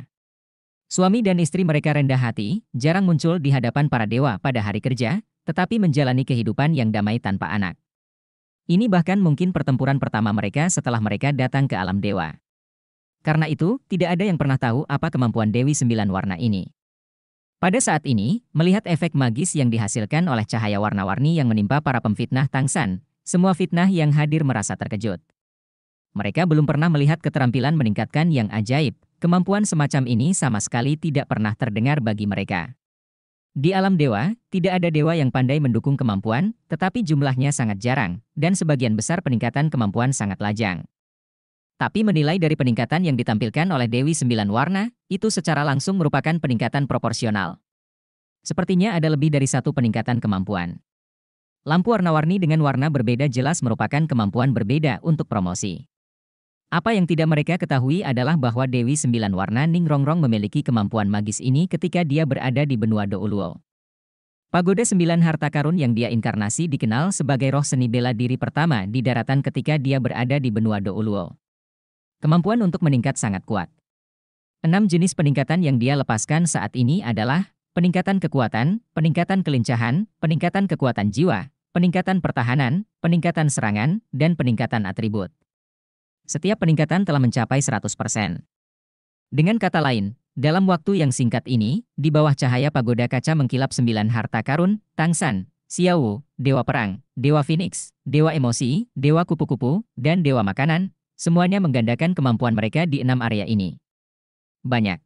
Suami dan istri mereka rendah hati, jarang muncul di hadapan para dewa pada hari kerja, tetapi menjalani kehidupan yang damai tanpa anak. Ini bahkan mungkin pertempuran pertama mereka setelah mereka datang ke alam dewa. Karena itu, tidak ada yang pernah tahu apa kemampuan Dewi Sembilan Warna ini. Pada saat ini, melihat efek magis yang dihasilkan oleh cahaya warna-warni yang menimpa para pemfitnah Tang San, semua fitnah yang hadir merasa terkejut. Mereka belum pernah melihat keterampilan meningkatkan yang ajaib, kemampuan semacam ini sama sekali tidak pernah terdengar bagi mereka. Di alam dewa, tidak ada dewa yang pandai mendukung kemampuan, tetapi jumlahnya sangat jarang, dan sebagian besar peningkatan kemampuan sangat lajang tapi menilai dari peningkatan yang ditampilkan oleh Dewi Sembilan Warna, itu secara langsung merupakan peningkatan proporsional. Sepertinya ada lebih dari satu peningkatan kemampuan. Lampu warna-warni dengan warna berbeda jelas merupakan kemampuan berbeda untuk promosi. Apa yang tidak mereka ketahui adalah bahwa Dewi Sembilan Warna Ning Rongrong memiliki kemampuan magis ini ketika dia berada di benua Douluo. Pagoda Sembilan Harta Karun yang dia inkarnasi dikenal sebagai roh seni bela diri pertama di daratan ketika dia berada di benua Douluo. Kemampuan untuk meningkat sangat kuat. Enam jenis peningkatan yang dia lepaskan saat ini adalah peningkatan kekuatan, peningkatan kelincahan, peningkatan kekuatan jiwa, peningkatan pertahanan, peningkatan serangan, dan peningkatan atribut. Setiap peningkatan telah mencapai 100%. Dengan kata lain, dalam waktu yang singkat ini, di bawah cahaya pagoda kaca mengkilap sembilan harta karun, tangsan, Xiao, dewa perang, dewa phoenix, dewa emosi, dewa kupu-kupu, dan dewa makanan, Semuanya menggandakan kemampuan mereka di enam area ini. Banyak.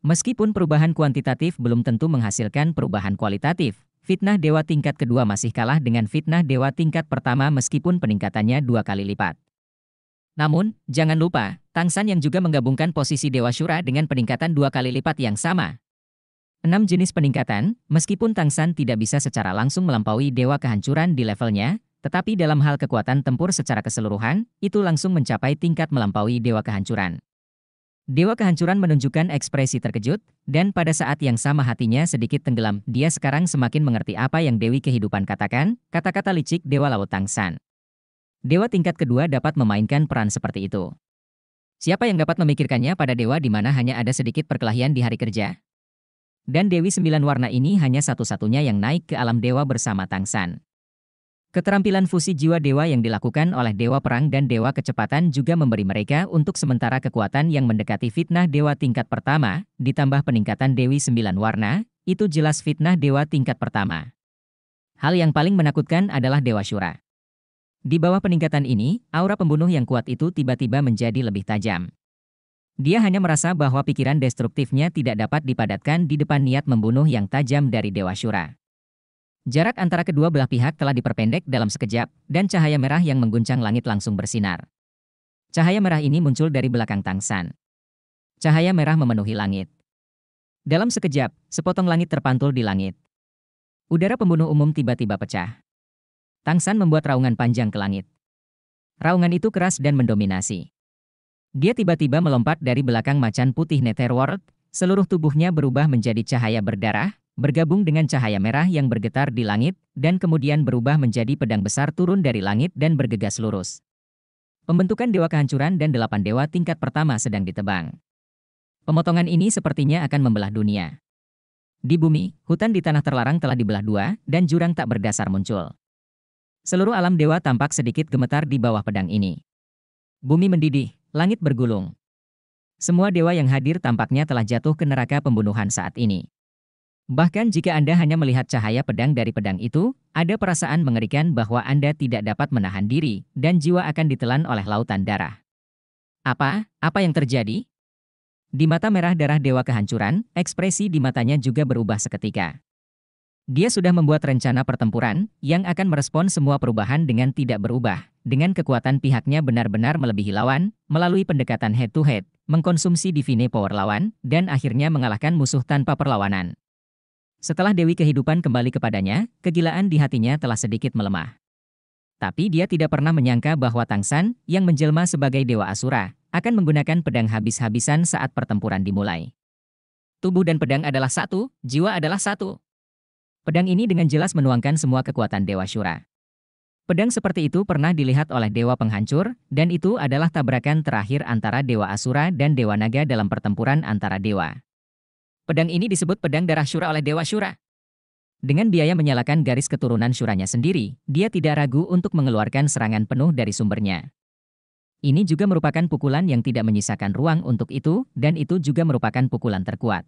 Meskipun perubahan kuantitatif belum tentu menghasilkan perubahan kualitatif, fitnah dewa tingkat kedua masih kalah dengan fitnah dewa tingkat pertama meskipun peningkatannya dua kali lipat. Namun, jangan lupa, Tang San yang juga menggabungkan posisi Dewa Syura dengan peningkatan dua kali lipat yang sama. Enam jenis peningkatan, meskipun Tang San tidak bisa secara langsung melampaui Dewa Kehancuran di levelnya, tetapi dalam hal kekuatan tempur secara keseluruhan, itu langsung mencapai tingkat melampaui Dewa Kehancuran. Dewa Kehancuran menunjukkan ekspresi terkejut, dan pada saat yang sama hatinya sedikit tenggelam, dia sekarang semakin mengerti apa yang Dewi Kehidupan katakan, kata-kata licik Dewa Laut Tang San. Dewa tingkat kedua dapat memainkan peran seperti itu. Siapa yang dapat memikirkannya pada Dewa di mana hanya ada sedikit perkelahian di hari kerja? Dan Dewi Sembilan Warna ini hanya satu-satunya yang naik ke alam Dewa bersama Tang San. Keterampilan fusi jiwa dewa yang dilakukan oleh dewa perang dan dewa kecepatan juga memberi mereka untuk sementara kekuatan yang mendekati fitnah dewa tingkat pertama, ditambah peningkatan Dewi Sembilan Warna, itu jelas fitnah dewa tingkat pertama. Hal yang paling menakutkan adalah Dewa Syura. Di bawah peningkatan ini, aura pembunuh yang kuat itu tiba-tiba menjadi lebih tajam. Dia hanya merasa bahwa pikiran destruktifnya tidak dapat dipadatkan di depan niat membunuh yang tajam dari Dewa Syura. Jarak antara kedua belah pihak telah diperpendek dalam sekejap, dan cahaya merah yang mengguncang langit langsung bersinar. Cahaya merah ini muncul dari belakang Tang San. Cahaya merah memenuhi langit. Dalam sekejap, sepotong langit terpantul di langit. Udara pembunuh umum tiba-tiba pecah. Tang San membuat raungan panjang ke langit. Raungan itu keras dan mendominasi. Dia tiba-tiba melompat dari belakang macan putih Netherworld, seluruh tubuhnya berubah menjadi cahaya berdarah, bergabung dengan cahaya merah yang bergetar di langit, dan kemudian berubah menjadi pedang besar turun dari langit dan bergegas lurus. Pembentukan Dewa Kehancuran dan delapan dewa tingkat pertama sedang ditebang. Pemotongan ini sepertinya akan membelah dunia. Di bumi, hutan di tanah terlarang telah dibelah dua, dan jurang tak berdasar muncul. Seluruh alam dewa tampak sedikit gemetar di bawah pedang ini. Bumi mendidih, langit bergulung. Semua dewa yang hadir tampaknya telah jatuh ke neraka pembunuhan saat ini. Bahkan jika Anda hanya melihat cahaya pedang dari pedang itu, ada perasaan mengerikan bahwa Anda tidak dapat menahan diri dan jiwa akan ditelan oleh lautan darah. Apa? Apa yang terjadi? Di mata merah darah dewa kehancuran, ekspresi di matanya juga berubah seketika. Dia sudah membuat rencana pertempuran yang akan merespon semua perubahan dengan tidak berubah, dengan kekuatan pihaknya benar-benar melebihi lawan, melalui pendekatan head-to-head, -head, mengkonsumsi divine power lawan, dan akhirnya mengalahkan musuh tanpa perlawanan. Setelah Dewi kehidupan kembali kepadanya, kegilaan di hatinya telah sedikit melemah. Tapi dia tidak pernah menyangka bahwa Tang San yang menjelma sebagai Dewa Asura, akan menggunakan pedang habis-habisan saat pertempuran dimulai. Tubuh dan pedang adalah satu, jiwa adalah satu. Pedang ini dengan jelas menuangkan semua kekuatan Dewa Syura. Pedang seperti itu pernah dilihat oleh Dewa Penghancur, dan itu adalah tabrakan terakhir antara Dewa Asura dan Dewa Naga dalam pertempuran antara Dewa. Pedang ini disebut pedang darah Syura oleh Dewa Syura. Dengan biaya menyalakan garis keturunan Syuranya sendiri, dia tidak ragu untuk mengeluarkan serangan penuh dari sumbernya. Ini juga merupakan pukulan yang tidak menyisakan ruang untuk itu, dan itu juga merupakan pukulan terkuat.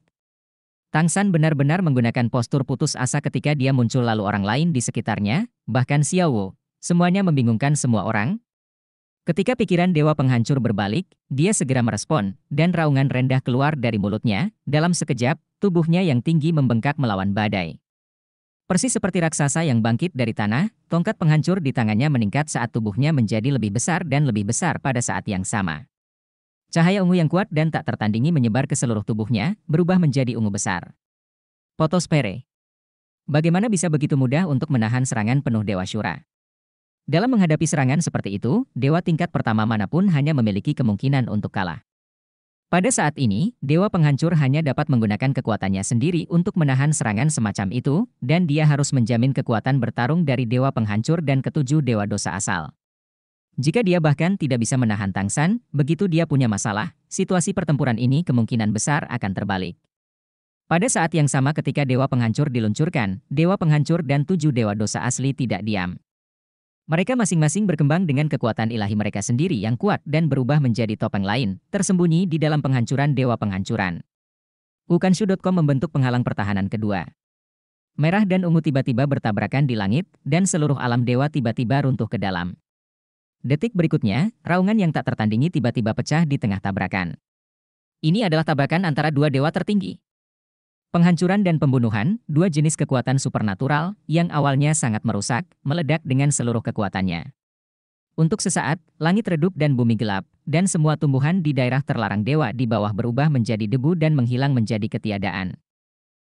Tang San benar-benar menggunakan postur putus asa ketika dia muncul lalu orang lain di sekitarnya, bahkan Xiao Wu. Semuanya membingungkan semua orang, Ketika pikiran dewa penghancur berbalik, dia segera merespon, dan raungan rendah keluar dari mulutnya, dalam sekejap, tubuhnya yang tinggi membengkak melawan badai. Persis seperti raksasa yang bangkit dari tanah, tongkat penghancur di tangannya meningkat saat tubuhnya menjadi lebih besar dan lebih besar pada saat yang sama. Cahaya ungu yang kuat dan tak tertandingi menyebar ke seluruh tubuhnya, berubah menjadi ungu besar. Potos Pere Bagaimana bisa begitu mudah untuk menahan serangan penuh dewa syura? Dalam menghadapi serangan seperti itu, dewa tingkat pertama manapun hanya memiliki kemungkinan untuk kalah. Pada saat ini, Dewa Penghancur hanya dapat menggunakan kekuatannya sendiri untuk menahan serangan semacam itu, dan dia harus menjamin kekuatan bertarung dari Dewa Penghancur dan ketujuh Dewa Dosa asal. Jika dia bahkan tidak bisa menahan Tang San, begitu dia punya masalah, situasi pertempuran ini kemungkinan besar akan terbalik. Pada saat yang sama ketika Dewa Penghancur diluncurkan, Dewa Penghancur dan tujuh Dewa Dosa asli tidak diam. Mereka masing-masing berkembang dengan kekuatan ilahi mereka sendiri yang kuat dan berubah menjadi topeng lain, tersembunyi di dalam penghancuran dewa penghancuran. Ukanshu.com membentuk penghalang pertahanan kedua. Merah dan ungu tiba-tiba bertabrakan di langit, dan seluruh alam dewa tiba-tiba runtuh ke dalam. Detik berikutnya, raungan yang tak tertandingi tiba-tiba pecah di tengah tabrakan. Ini adalah tabrakan antara dua dewa tertinggi. Penghancuran dan pembunuhan, dua jenis kekuatan supernatural yang awalnya sangat merusak, meledak dengan seluruh kekuatannya. Untuk sesaat, langit redup dan bumi gelap, dan semua tumbuhan di daerah terlarang dewa di bawah berubah menjadi debu dan menghilang menjadi ketiadaan.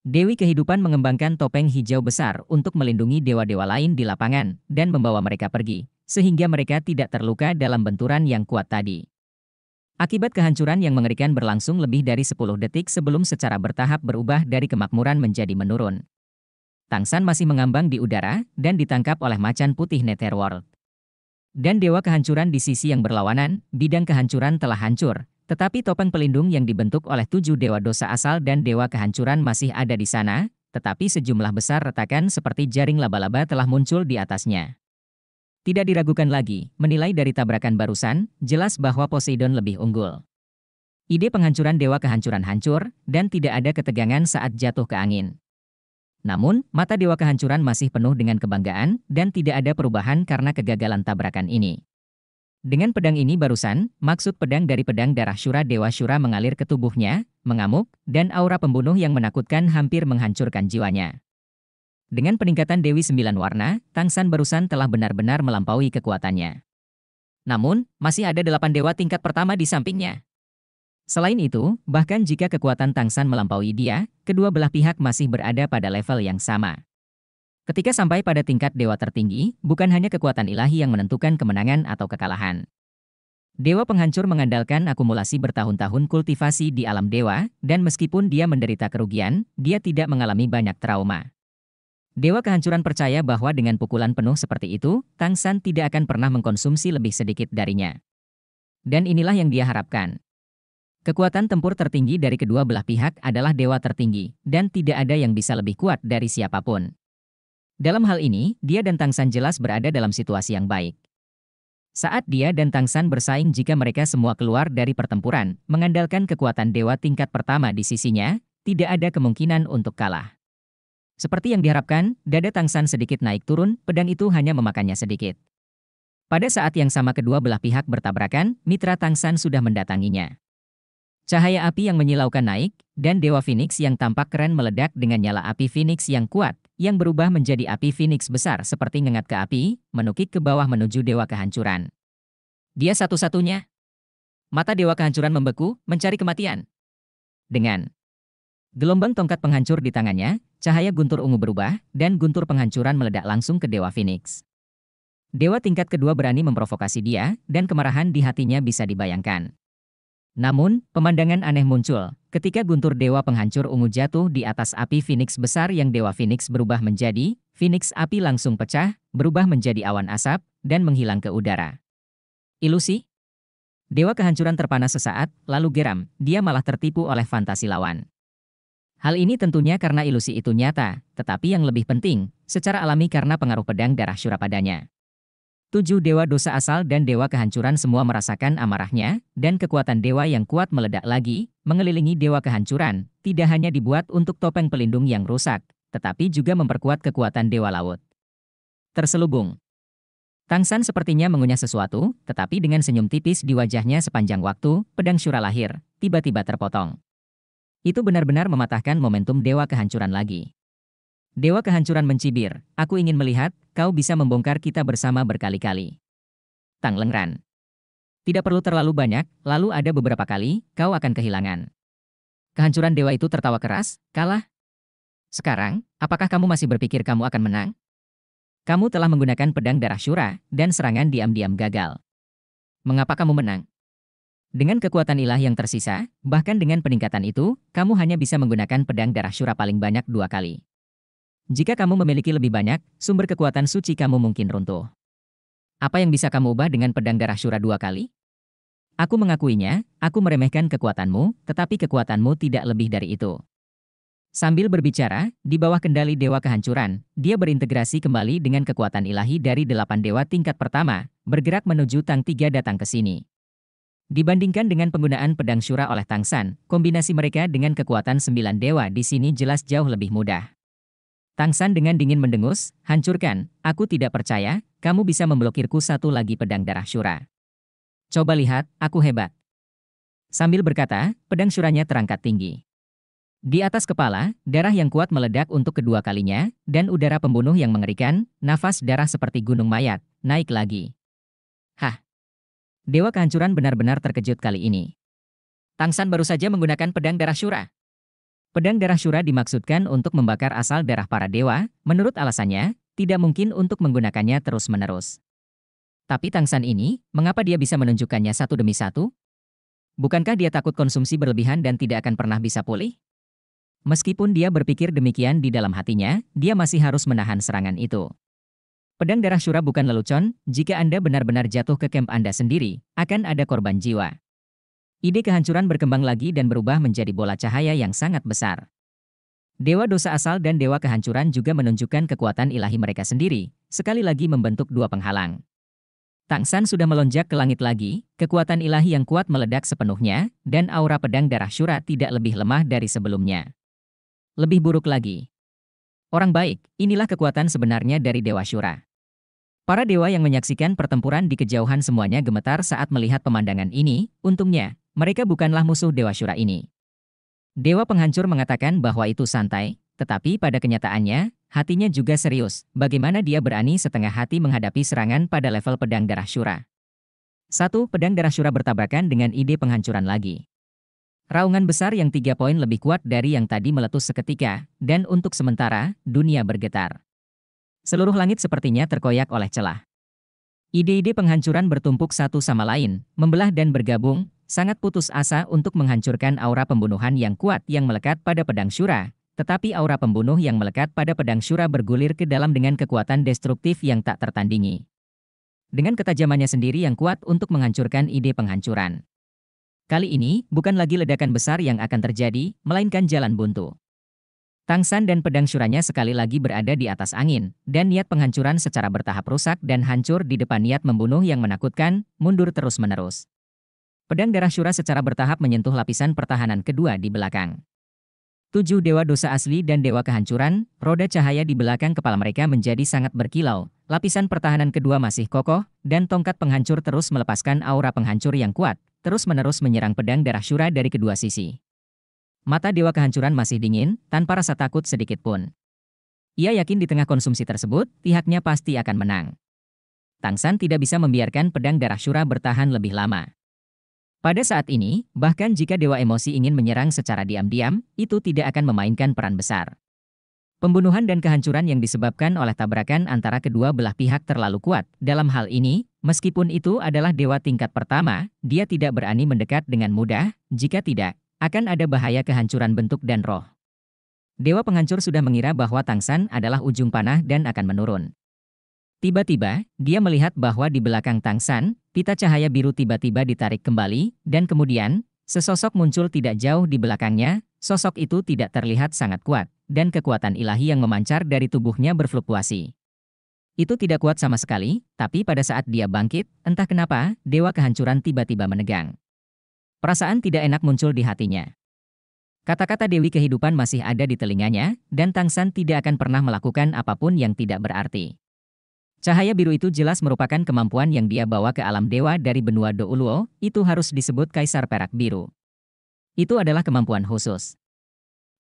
Dewi kehidupan mengembangkan topeng hijau besar untuk melindungi dewa-dewa lain di lapangan dan membawa mereka pergi, sehingga mereka tidak terluka dalam benturan yang kuat tadi. Akibat kehancuran yang mengerikan berlangsung lebih dari 10 detik sebelum secara bertahap berubah dari kemakmuran menjadi menurun. Tang San masih mengambang di udara dan ditangkap oleh macan putih Netherworld. Dan dewa kehancuran di sisi yang berlawanan, bidang kehancuran telah hancur, tetapi topeng pelindung yang dibentuk oleh tujuh dewa dosa asal dan dewa kehancuran masih ada di sana, tetapi sejumlah besar retakan seperti jaring laba-laba telah muncul di atasnya. Tidak diragukan lagi, menilai dari tabrakan barusan, jelas bahwa Poseidon lebih unggul. Ide penghancuran dewa kehancuran hancur, dan tidak ada ketegangan saat jatuh ke angin. Namun, mata dewa kehancuran masih penuh dengan kebanggaan, dan tidak ada perubahan karena kegagalan tabrakan ini. Dengan pedang ini barusan, maksud pedang dari pedang darah Shura Dewa Shura mengalir ke tubuhnya, mengamuk, dan aura pembunuh yang menakutkan hampir menghancurkan jiwanya. Dengan peningkatan Dewi Sembilan Warna, Tang San barusan telah benar-benar melampaui kekuatannya. Namun, masih ada delapan dewa tingkat pertama di sampingnya. Selain itu, bahkan jika kekuatan Tang San melampaui dia, kedua belah pihak masih berada pada level yang sama. Ketika sampai pada tingkat dewa tertinggi, bukan hanya kekuatan ilahi yang menentukan kemenangan atau kekalahan. Dewa penghancur mengandalkan akumulasi bertahun-tahun kultivasi di alam dewa, dan meskipun dia menderita kerugian, dia tidak mengalami banyak trauma. Dewa Kehancuran percaya bahwa dengan pukulan penuh seperti itu, Tang San tidak akan pernah mengkonsumsi lebih sedikit darinya. Dan inilah yang dia harapkan. Kekuatan tempur tertinggi dari kedua belah pihak adalah dewa tertinggi, dan tidak ada yang bisa lebih kuat dari siapapun. Dalam hal ini, dia dan Tang San jelas berada dalam situasi yang baik. Saat dia dan Tang San bersaing jika mereka semua keluar dari pertempuran, mengandalkan kekuatan dewa tingkat pertama di sisinya, tidak ada kemungkinan untuk kalah. Seperti yang diharapkan, dada Tang San sedikit naik turun, pedang itu hanya memakannya sedikit. Pada saat yang sama kedua belah pihak bertabrakan, mitra Tang San sudah mendatanginya. Cahaya api yang menyilaukan naik, dan Dewa Phoenix yang tampak keren meledak dengan nyala api Phoenix yang kuat, yang berubah menjadi api Phoenix besar seperti ngengat ke api, menukik ke bawah menuju Dewa Kehancuran. Dia satu-satunya. Mata Dewa Kehancuran membeku, mencari kematian. Dengan gelombang tongkat penghancur di tangannya, Cahaya guntur ungu berubah, dan guntur penghancuran meledak langsung ke Dewa Phoenix. Dewa tingkat kedua berani memprovokasi dia, dan kemarahan di hatinya bisa dibayangkan. Namun, pemandangan aneh muncul ketika guntur dewa penghancur ungu jatuh di atas api Phoenix besar yang dewa Phoenix berubah menjadi, Phoenix api langsung pecah, berubah menjadi awan asap, dan menghilang ke udara. Ilusi? Dewa kehancuran terpanas sesaat, lalu geram, dia malah tertipu oleh fantasi lawan. Hal ini tentunya karena ilusi itu nyata, tetapi yang lebih penting, secara alami karena pengaruh pedang darah syura padanya. Tujuh dewa dosa asal dan dewa kehancuran semua merasakan amarahnya, dan kekuatan dewa yang kuat meledak lagi, mengelilingi dewa kehancuran, tidak hanya dibuat untuk topeng pelindung yang rusak, tetapi juga memperkuat kekuatan dewa laut. Terselubung Tang San sepertinya mengunyah sesuatu, tetapi dengan senyum tipis di wajahnya sepanjang waktu, pedang syura lahir, tiba-tiba terpotong. Itu benar-benar mematahkan momentum Dewa Kehancuran lagi. Dewa Kehancuran mencibir, aku ingin melihat, kau bisa membongkar kita bersama berkali-kali. Tang Lengran. Tidak perlu terlalu banyak, lalu ada beberapa kali, kau akan kehilangan. Kehancuran Dewa itu tertawa keras, kalah. Sekarang, apakah kamu masih berpikir kamu akan menang? Kamu telah menggunakan pedang darah syura, dan serangan diam-diam gagal. Mengapa kamu menang? Dengan kekuatan ilah yang tersisa, bahkan dengan peningkatan itu, kamu hanya bisa menggunakan pedang darah syura paling banyak dua kali. Jika kamu memiliki lebih banyak, sumber kekuatan suci kamu mungkin runtuh. Apa yang bisa kamu ubah dengan pedang darah syura dua kali? Aku mengakuinya, aku meremehkan kekuatanmu, tetapi kekuatanmu tidak lebih dari itu. Sambil berbicara, di bawah kendali Dewa Kehancuran, dia berintegrasi kembali dengan kekuatan ilahi dari delapan dewa tingkat pertama, bergerak menuju Tang Tiga datang ke sini. Dibandingkan dengan penggunaan pedang Shura oleh Tang San, kombinasi mereka dengan kekuatan sembilan dewa di sini jelas jauh lebih mudah. Tang San dengan dingin mendengus, hancurkan, aku tidak percaya, kamu bisa memblokirku satu lagi pedang darah Shura. Coba lihat, aku hebat. Sambil berkata, pedang syuranya terangkat tinggi. Di atas kepala, darah yang kuat meledak untuk kedua kalinya, dan udara pembunuh yang mengerikan, nafas darah seperti gunung mayat, naik lagi. Hah, Dewa Kehancuran benar-benar terkejut kali ini. Tang San baru saja menggunakan pedang darah syura. Pedang darah syura dimaksudkan untuk membakar asal darah para dewa, menurut alasannya, tidak mungkin untuk menggunakannya terus-menerus. Tapi Tang San ini, mengapa dia bisa menunjukkannya satu demi satu? Bukankah dia takut konsumsi berlebihan dan tidak akan pernah bisa pulih? Meskipun dia berpikir demikian di dalam hatinya, dia masih harus menahan serangan itu. Pedang darah Syura bukan lelucon, jika Anda benar-benar jatuh ke kamp Anda sendiri, akan ada korban jiwa. Ide kehancuran berkembang lagi dan berubah menjadi bola cahaya yang sangat besar. Dewa dosa asal dan dewa kehancuran juga menunjukkan kekuatan ilahi mereka sendiri, sekali lagi membentuk dua penghalang. Tang San sudah melonjak ke langit lagi, kekuatan ilahi yang kuat meledak sepenuhnya, dan aura pedang darah syura tidak lebih lemah dari sebelumnya. Lebih buruk lagi, Orang baik, inilah kekuatan sebenarnya dari Dewa Syura. Para dewa yang menyaksikan pertempuran di kejauhan semuanya gemetar saat melihat pemandangan ini, untungnya, mereka bukanlah musuh Dewa Syura ini. Dewa penghancur mengatakan bahwa itu santai, tetapi pada kenyataannya, hatinya juga serius, bagaimana dia berani setengah hati menghadapi serangan pada level pedang darah Syura. Satu, pedang darah Syura bertabrakan dengan ide penghancuran lagi. Raungan besar yang tiga poin lebih kuat dari yang tadi meletus seketika, dan untuk sementara, dunia bergetar. Seluruh langit sepertinya terkoyak oleh celah. Ide-ide penghancuran bertumpuk satu sama lain, membelah dan bergabung, sangat putus asa untuk menghancurkan aura pembunuhan yang kuat yang melekat pada pedang syura, tetapi aura pembunuh yang melekat pada pedang syura bergulir ke dalam dengan kekuatan destruktif yang tak tertandingi. Dengan ketajamannya sendiri yang kuat untuk menghancurkan ide penghancuran. Kali ini, bukan lagi ledakan besar yang akan terjadi, melainkan jalan buntu. Tang San dan pedang syuranya sekali lagi berada di atas angin, dan niat penghancuran secara bertahap rusak dan hancur di depan niat membunuh yang menakutkan, mundur terus-menerus. Pedang darah syura secara bertahap menyentuh lapisan pertahanan kedua di belakang. Tujuh dewa dosa asli dan dewa kehancuran, roda cahaya di belakang kepala mereka menjadi sangat berkilau. Lapisan pertahanan kedua masih kokoh, dan tongkat penghancur terus melepaskan aura penghancur yang kuat, terus-menerus menyerang pedang darah Shura dari kedua sisi. Mata Dewa Kehancuran masih dingin, tanpa rasa takut sedikit pun. Ia yakin di tengah konsumsi tersebut, pihaknya pasti akan menang. Tang San tidak bisa membiarkan pedang darah Shura bertahan lebih lama. Pada saat ini, bahkan jika Dewa Emosi ingin menyerang secara diam-diam, itu tidak akan memainkan peran besar. Pembunuhan dan kehancuran yang disebabkan oleh tabrakan antara kedua belah pihak terlalu kuat. Dalam hal ini, meskipun itu adalah dewa tingkat pertama, dia tidak berani mendekat dengan mudah, jika tidak, akan ada bahaya kehancuran bentuk dan roh. Dewa penghancur sudah mengira bahwa Tang San adalah ujung panah dan akan menurun. Tiba-tiba, dia melihat bahwa di belakang Tang San, pita cahaya biru tiba-tiba ditarik kembali, dan kemudian, sesosok muncul tidak jauh di belakangnya, sosok itu tidak terlihat sangat kuat dan kekuatan ilahi yang memancar dari tubuhnya berfluktuasi. Itu tidak kuat sama sekali, tapi pada saat dia bangkit, entah kenapa, dewa kehancuran tiba-tiba menegang. Perasaan tidak enak muncul di hatinya. Kata-kata Dewi Kehidupan masih ada di telinganya, dan Tang San tidak akan pernah melakukan apapun yang tidak berarti. Cahaya biru itu jelas merupakan kemampuan yang dia bawa ke alam dewa dari benua Douluo, itu harus disebut Kaisar Perak Biru. Itu adalah kemampuan khusus.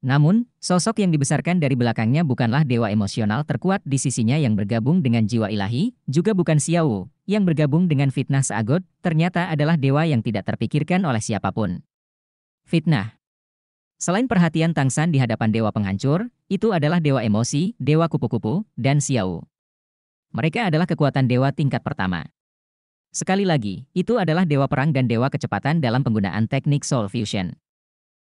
Namun, sosok yang dibesarkan dari belakangnya bukanlah dewa emosional terkuat di sisinya yang bergabung dengan jiwa ilahi, juga bukan Xiao, yang bergabung dengan fitnah seagot. ternyata adalah dewa yang tidak terpikirkan oleh siapapun. Fitnah Selain perhatian Tang San di hadapan dewa penghancur, itu adalah dewa emosi, dewa kupu-kupu, dan Xiao. Mereka adalah kekuatan dewa tingkat pertama. Sekali lagi, itu adalah dewa perang dan dewa kecepatan dalam penggunaan teknik Soul Fusion.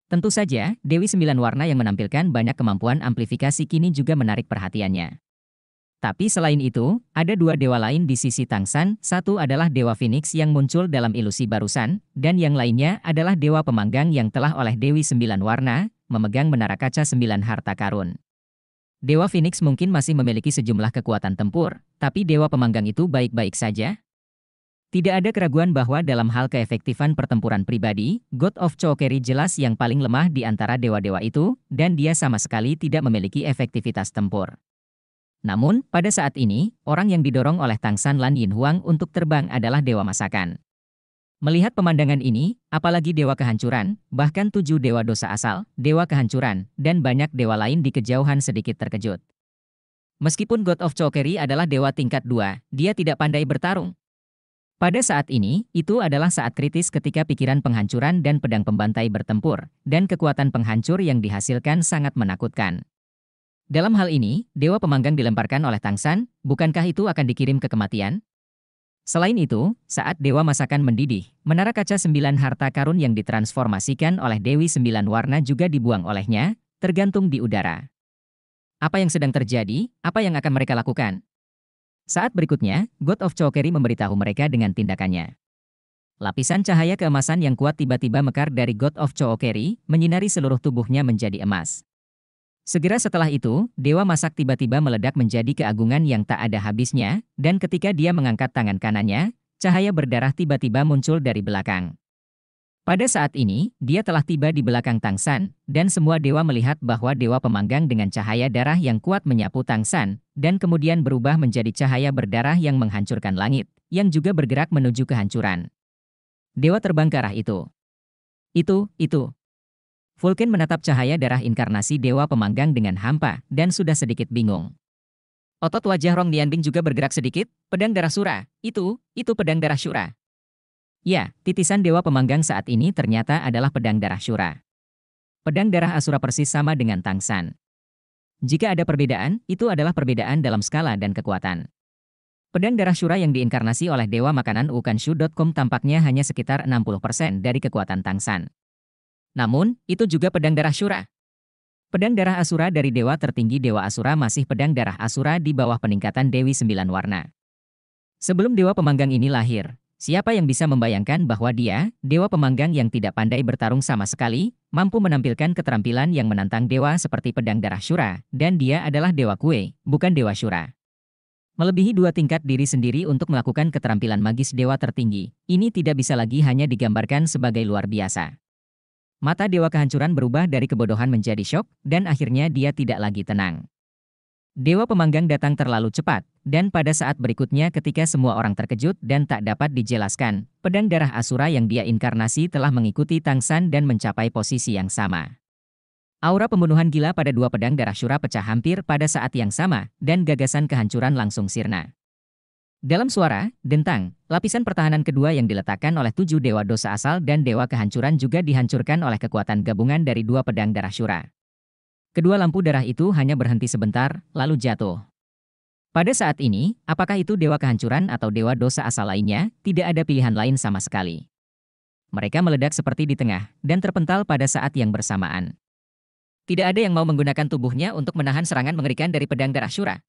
Tentu saja, Dewi Sembilan Warna yang menampilkan banyak kemampuan amplifikasi kini juga menarik perhatiannya. Tapi selain itu, ada dua dewa lain di sisi Tang San. satu adalah Dewa Phoenix yang muncul dalam ilusi barusan, dan yang lainnya adalah Dewa Pemanggang yang telah oleh Dewi Sembilan Warna, memegang menara kaca sembilan harta karun. Dewa Phoenix mungkin masih memiliki sejumlah kekuatan tempur, tapi Dewa Pemanggang itu baik-baik saja, tidak ada keraguan bahwa dalam hal keefektifan pertempuran pribadi, God of Chokeri jelas yang paling lemah di antara dewa-dewa itu, dan dia sama sekali tidak memiliki efektivitas tempur. Namun, pada saat ini, orang yang didorong oleh Tang San Lan Yin Huang untuk terbang adalah dewa masakan. Melihat pemandangan ini, apalagi dewa kehancuran, bahkan tujuh dewa dosa asal, dewa kehancuran, dan banyak dewa lain di kejauhan sedikit terkejut. Meskipun God of Chokeri adalah dewa tingkat dua, dia tidak pandai bertarung, pada saat ini, itu adalah saat kritis ketika pikiran penghancuran dan pedang pembantai bertempur, dan kekuatan penghancur yang dihasilkan sangat menakutkan. Dalam hal ini, Dewa Pemanggang dilemparkan oleh Tang San, bukankah itu akan dikirim ke kematian? Selain itu, saat Dewa Masakan mendidih, menara kaca sembilan harta karun yang ditransformasikan oleh Dewi Sembilan Warna juga dibuang olehnya, tergantung di udara. Apa yang sedang terjadi, apa yang akan mereka lakukan? Saat berikutnya, God of Chokeri memberitahu mereka dengan tindakannya. Lapisan cahaya keemasan yang kuat tiba-tiba mekar dari God of Chokeri, menyinari seluruh tubuhnya menjadi emas. Segera setelah itu, Dewa Masak tiba-tiba meledak menjadi keagungan yang tak ada habisnya, dan ketika dia mengangkat tangan kanannya, cahaya berdarah tiba-tiba muncul dari belakang. Pada saat ini, dia telah tiba di belakang Tang San, dan semua dewa melihat bahwa dewa pemanggang dengan cahaya darah yang kuat menyapu Tang San, dan kemudian berubah menjadi cahaya berdarah yang menghancurkan langit, yang juga bergerak menuju kehancuran. Dewa terbang ke arah itu. Itu, itu. Vulcan menatap cahaya darah inkarnasi dewa pemanggang dengan hampa, dan sudah sedikit bingung. Otot wajah Rong Dianbing juga bergerak sedikit, pedang darah Sura, itu, itu pedang darah sura. Ya, titisan dewa pemanggang saat ini ternyata adalah pedang darah Syura. Pedang darah Asura persis sama dengan Tang San. Jika ada perbedaan, itu adalah perbedaan dalam skala dan kekuatan. Pedang darah Syura yang diinkarnasi oleh Dewa Makanan Ukanshu.com tampaknya hanya sekitar 60% dari kekuatan Tang San. Namun, itu juga pedang darah Syura. Pedang darah Asura dari Dewa tertinggi Dewa Asura masih pedang darah Asura di bawah peningkatan Dewi Sembilan Warna. Sebelum Dewa Pemanggang ini lahir, Siapa yang bisa membayangkan bahwa dia, dewa pemanggang yang tidak pandai bertarung sama sekali, mampu menampilkan keterampilan yang menantang dewa seperti pedang darah Shura, dan dia adalah dewa kue, bukan dewa Shura. Melebihi dua tingkat diri sendiri untuk melakukan keterampilan magis dewa tertinggi, ini tidak bisa lagi hanya digambarkan sebagai luar biasa. Mata dewa kehancuran berubah dari kebodohan menjadi shock, dan akhirnya dia tidak lagi tenang. Dewa Pemanggang datang terlalu cepat, dan pada saat berikutnya ketika semua orang terkejut dan tak dapat dijelaskan, pedang darah Asura yang dia inkarnasi telah mengikuti Tang San dan mencapai posisi yang sama. Aura pembunuhan gila pada dua pedang darah Shura pecah hampir pada saat yang sama, dan gagasan kehancuran langsung sirna. Dalam suara, dentang, lapisan pertahanan kedua yang diletakkan oleh tujuh dewa dosa asal dan dewa kehancuran juga dihancurkan oleh kekuatan gabungan dari dua pedang darah Shura. Kedua lampu darah itu hanya berhenti sebentar, lalu jatuh. Pada saat ini, apakah itu dewa kehancuran atau dewa dosa asal lainnya, tidak ada pilihan lain sama sekali. Mereka meledak seperti di tengah, dan terpental pada saat yang bersamaan. Tidak ada yang mau menggunakan tubuhnya untuk menahan serangan mengerikan dari pedang darah syura.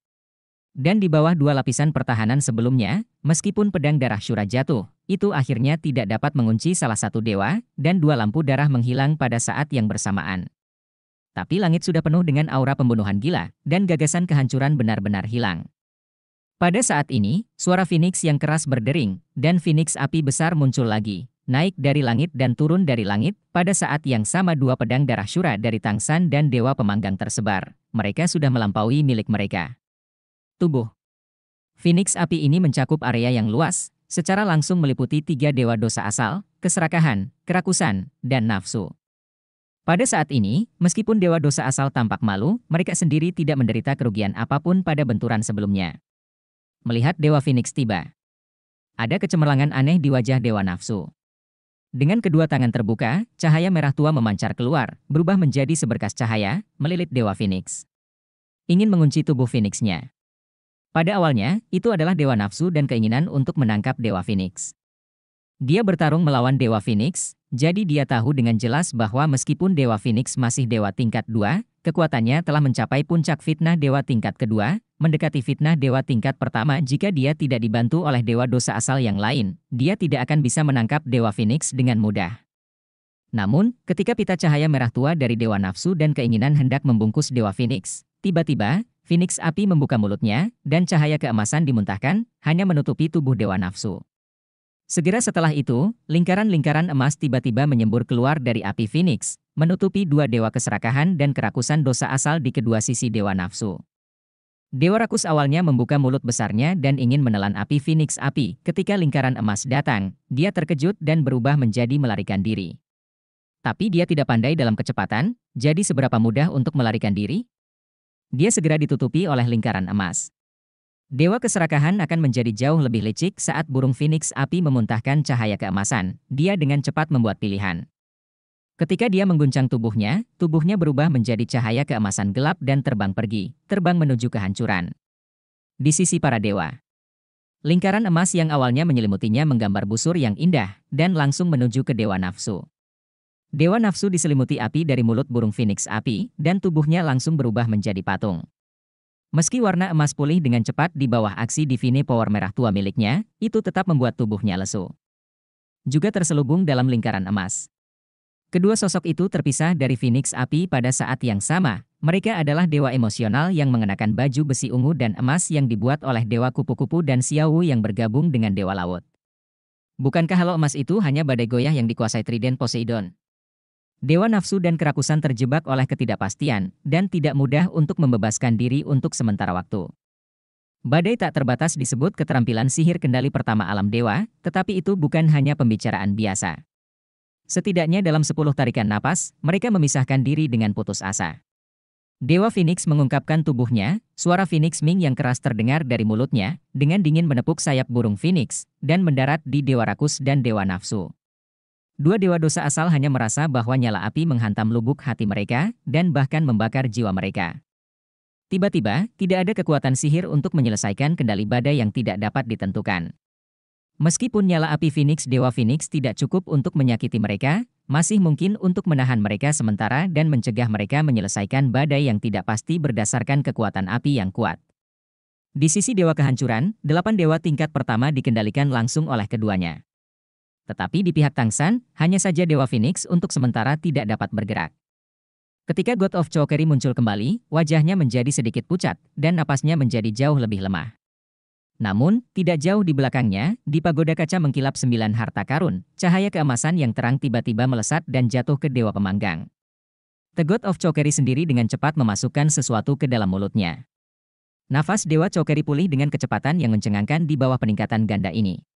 Dan di bawah dua lapisan pertahanan sebelumnya, meskipun pedang darah syura jatuh, itu akhirnya tidak dapat mengunci salah satu dewa, dan dua lampu darah menghilang pada saat yang bersamaan tapi langit sudah penuh dengan aura pembunuhan gila, dan gagasan kehancuran benar-benar hilang. Pada saat ini, suara Phoenix yang keras berdering, dan Phoenix api besar muncul lagi, naik dari langit dan turun dari langit, pada saat yang sama dua pedang darah syura dari Tang San dan Dewa Pemanggang tersebar. Mereka sudah melampaui milik mereka. Tubuh Phoenix api ini mencakup area yang luas, secara langsung meliputi tiga dewa dosa asal, keserakahan, kerakusan, dan nafsu. Pada saat ini, meskipun dewa dosa asal tampak malu, mereka sendiri tidak menderita kerugian apapun pada benturan sebelumnya. Melihat dewa Phoenix tiba, ada kecemerlangan aneh di wajah dewa nafsu. Dengan kedua tangan terbuka, cahaya merah tua memancar keluar, berubah menjadi seberkas cahaya, melilit dewa Phoenix. Ingin mengunci tubuh Phoenixnya. Pada awalnya, itu adalah dewa nafsu dan keinginan untuk menangkap dewa Phoenix. Dia bertarung melawan Dewa Phoenix, jadi dia tahu dengan jelas bahwa meskipun Dewa Phoenix masih Dewa tingkat 2, kekuatannya telah mencapai puncak fitnah Dewa tingkat kedua, mendekati fitnah Dewa tingkat pertama jika dia tidak dibantu oleh Dewa dosa asal yang lain, dia tidak akan bisa menangkap Dewa Phoenix dengan mudah. Namun, ketika pita cahaya merah tua dari Dewa Nafsu dan keinginan hendak membungkus Dewa Phoenix, tiba-tiba, Phoenix api membuka mulutnya, dan cahaya keemasan dimuntahkan, hanya menutupi tubuh Dewa Nafsu. Segera setelah itu, lingkaran-lingkaran emas tiba-tiba menyembur keluar dari api Phoenix, menutupi dua dewa keserakahan dan kerakusan dosa asal di kedua sisi dewa nafsu. Dewa rakus awalnya membuka mulut besarnya dan ingin menelan api Phoenix api. Ketika lingkaran emas datang, dia terkejut dan berubah menjadi melarikan diri. Tapi dia tidak pandai dalam kecepatan, jadi seberapa mudah untuk melarikan diri? Dia segera ditutupi oleh lingkaran emas. Dewa keserakahan akan menjadi jauh lebih licik saat burung phoenix api memuntahkan cahaya keemasan. Dia dengan cepat membuat pilihan. Ketika dia mengguncang tubuhnya, tubuhnya berubah menjadi cahaya keemasan gelap dan terbang pergi, terbang menuju kehancuran. Di sisi para dewa, lingkaran emas yang awalnya menyelimutinya menggambar busur yang indah dan langsung menuju ke dewa nafsu. Dewa nafsu diselimuti api dari mulut burung phoenix api, dan tubuhnya langsung berubah menjadi patung. Meski warna emas pulih dengan cepat di bawah aksi Divine Power merah tua miliknya, itu tetap membuat tubuhnya lesu. Juga terselubung dalam lingkaran emas. Kedua sosok itu terpisah dari Phoenix Api pada saat yang sama. Mereka adalah dewa emosional yang mengenakan baju besi ungu dan emas yang dibuat oleh dewa kupu-kupu dan Wu yang bergabung dengan dewa laut. Bukankah halo emas itu hanya badai goyah yang dikuasai Trident Poseidon? Dewa nafsu dan kerakusan terjebak oleh ketidakpastian dan tidak mudah untuk membebaskan diri untuk sementara waktu. Badai tak terbatas disebut keterampilan sihir kendali pertama alam dewa, tetapi itu bukan hanya pembicaraan biasa. Setidaknya dalam sepuluh tarikan napas, mereka memisahkan diri dengan putus asa. Dewa Phoenix mengungkapkan tubuhnya, suara Phoenix Ming yang keras terdengar dari mulutnya, dengan dingin menepuk sayap burung Phoenix, dan mendarat di Dewa Rakus dan Dewa Nafsu. Dua dewa dosa asal hanya merasa bahwa nyala api menghantam lubuk hati mereka dan bahkan membakar jiwa mereka. Tiba-tiba, tidak ada kekuatan sihir untuk menyelesaikan kendali badai yang tidak dapat ditentukan. Meskipun nyala api Phoenix Dewa Phoenix tidak cukup untuk menyakiti mereka, masih mungkin untuk menahan mereka sementara dan mencegah mereka menyelesaikan badai yang tidak pasti berdasarkan kekuatan api yang kuat. Di sisi Dewa Kehancuran, delapan dewa tingkat pertama dikendalikan langsung oleh keduanya. Tetapi di pihak Tang San, hanya saja Dewa Phoenix untuk sementara tidak dapat bergerak. Ketika God of Chokeri muncul kembali, wajahnya menjadi sedikit pucat, dan napasnya menjadi jauh lebih lemah. Namun, tidak jauh di belakangnya, di pagoda kaca mengkilap sembilan harta karun, cahaya keemasan yang terang tiba-tiba melesat dan jatuh ke Dewa Pemanggang. The God of Chokeri sendiri dengan cepat memasukkan sesuatu ke dalam mulutnya. Nafas Dewa Chokeri pulih dengan kecepatan yang mencengangkan di bawah peningkatan ganda ini.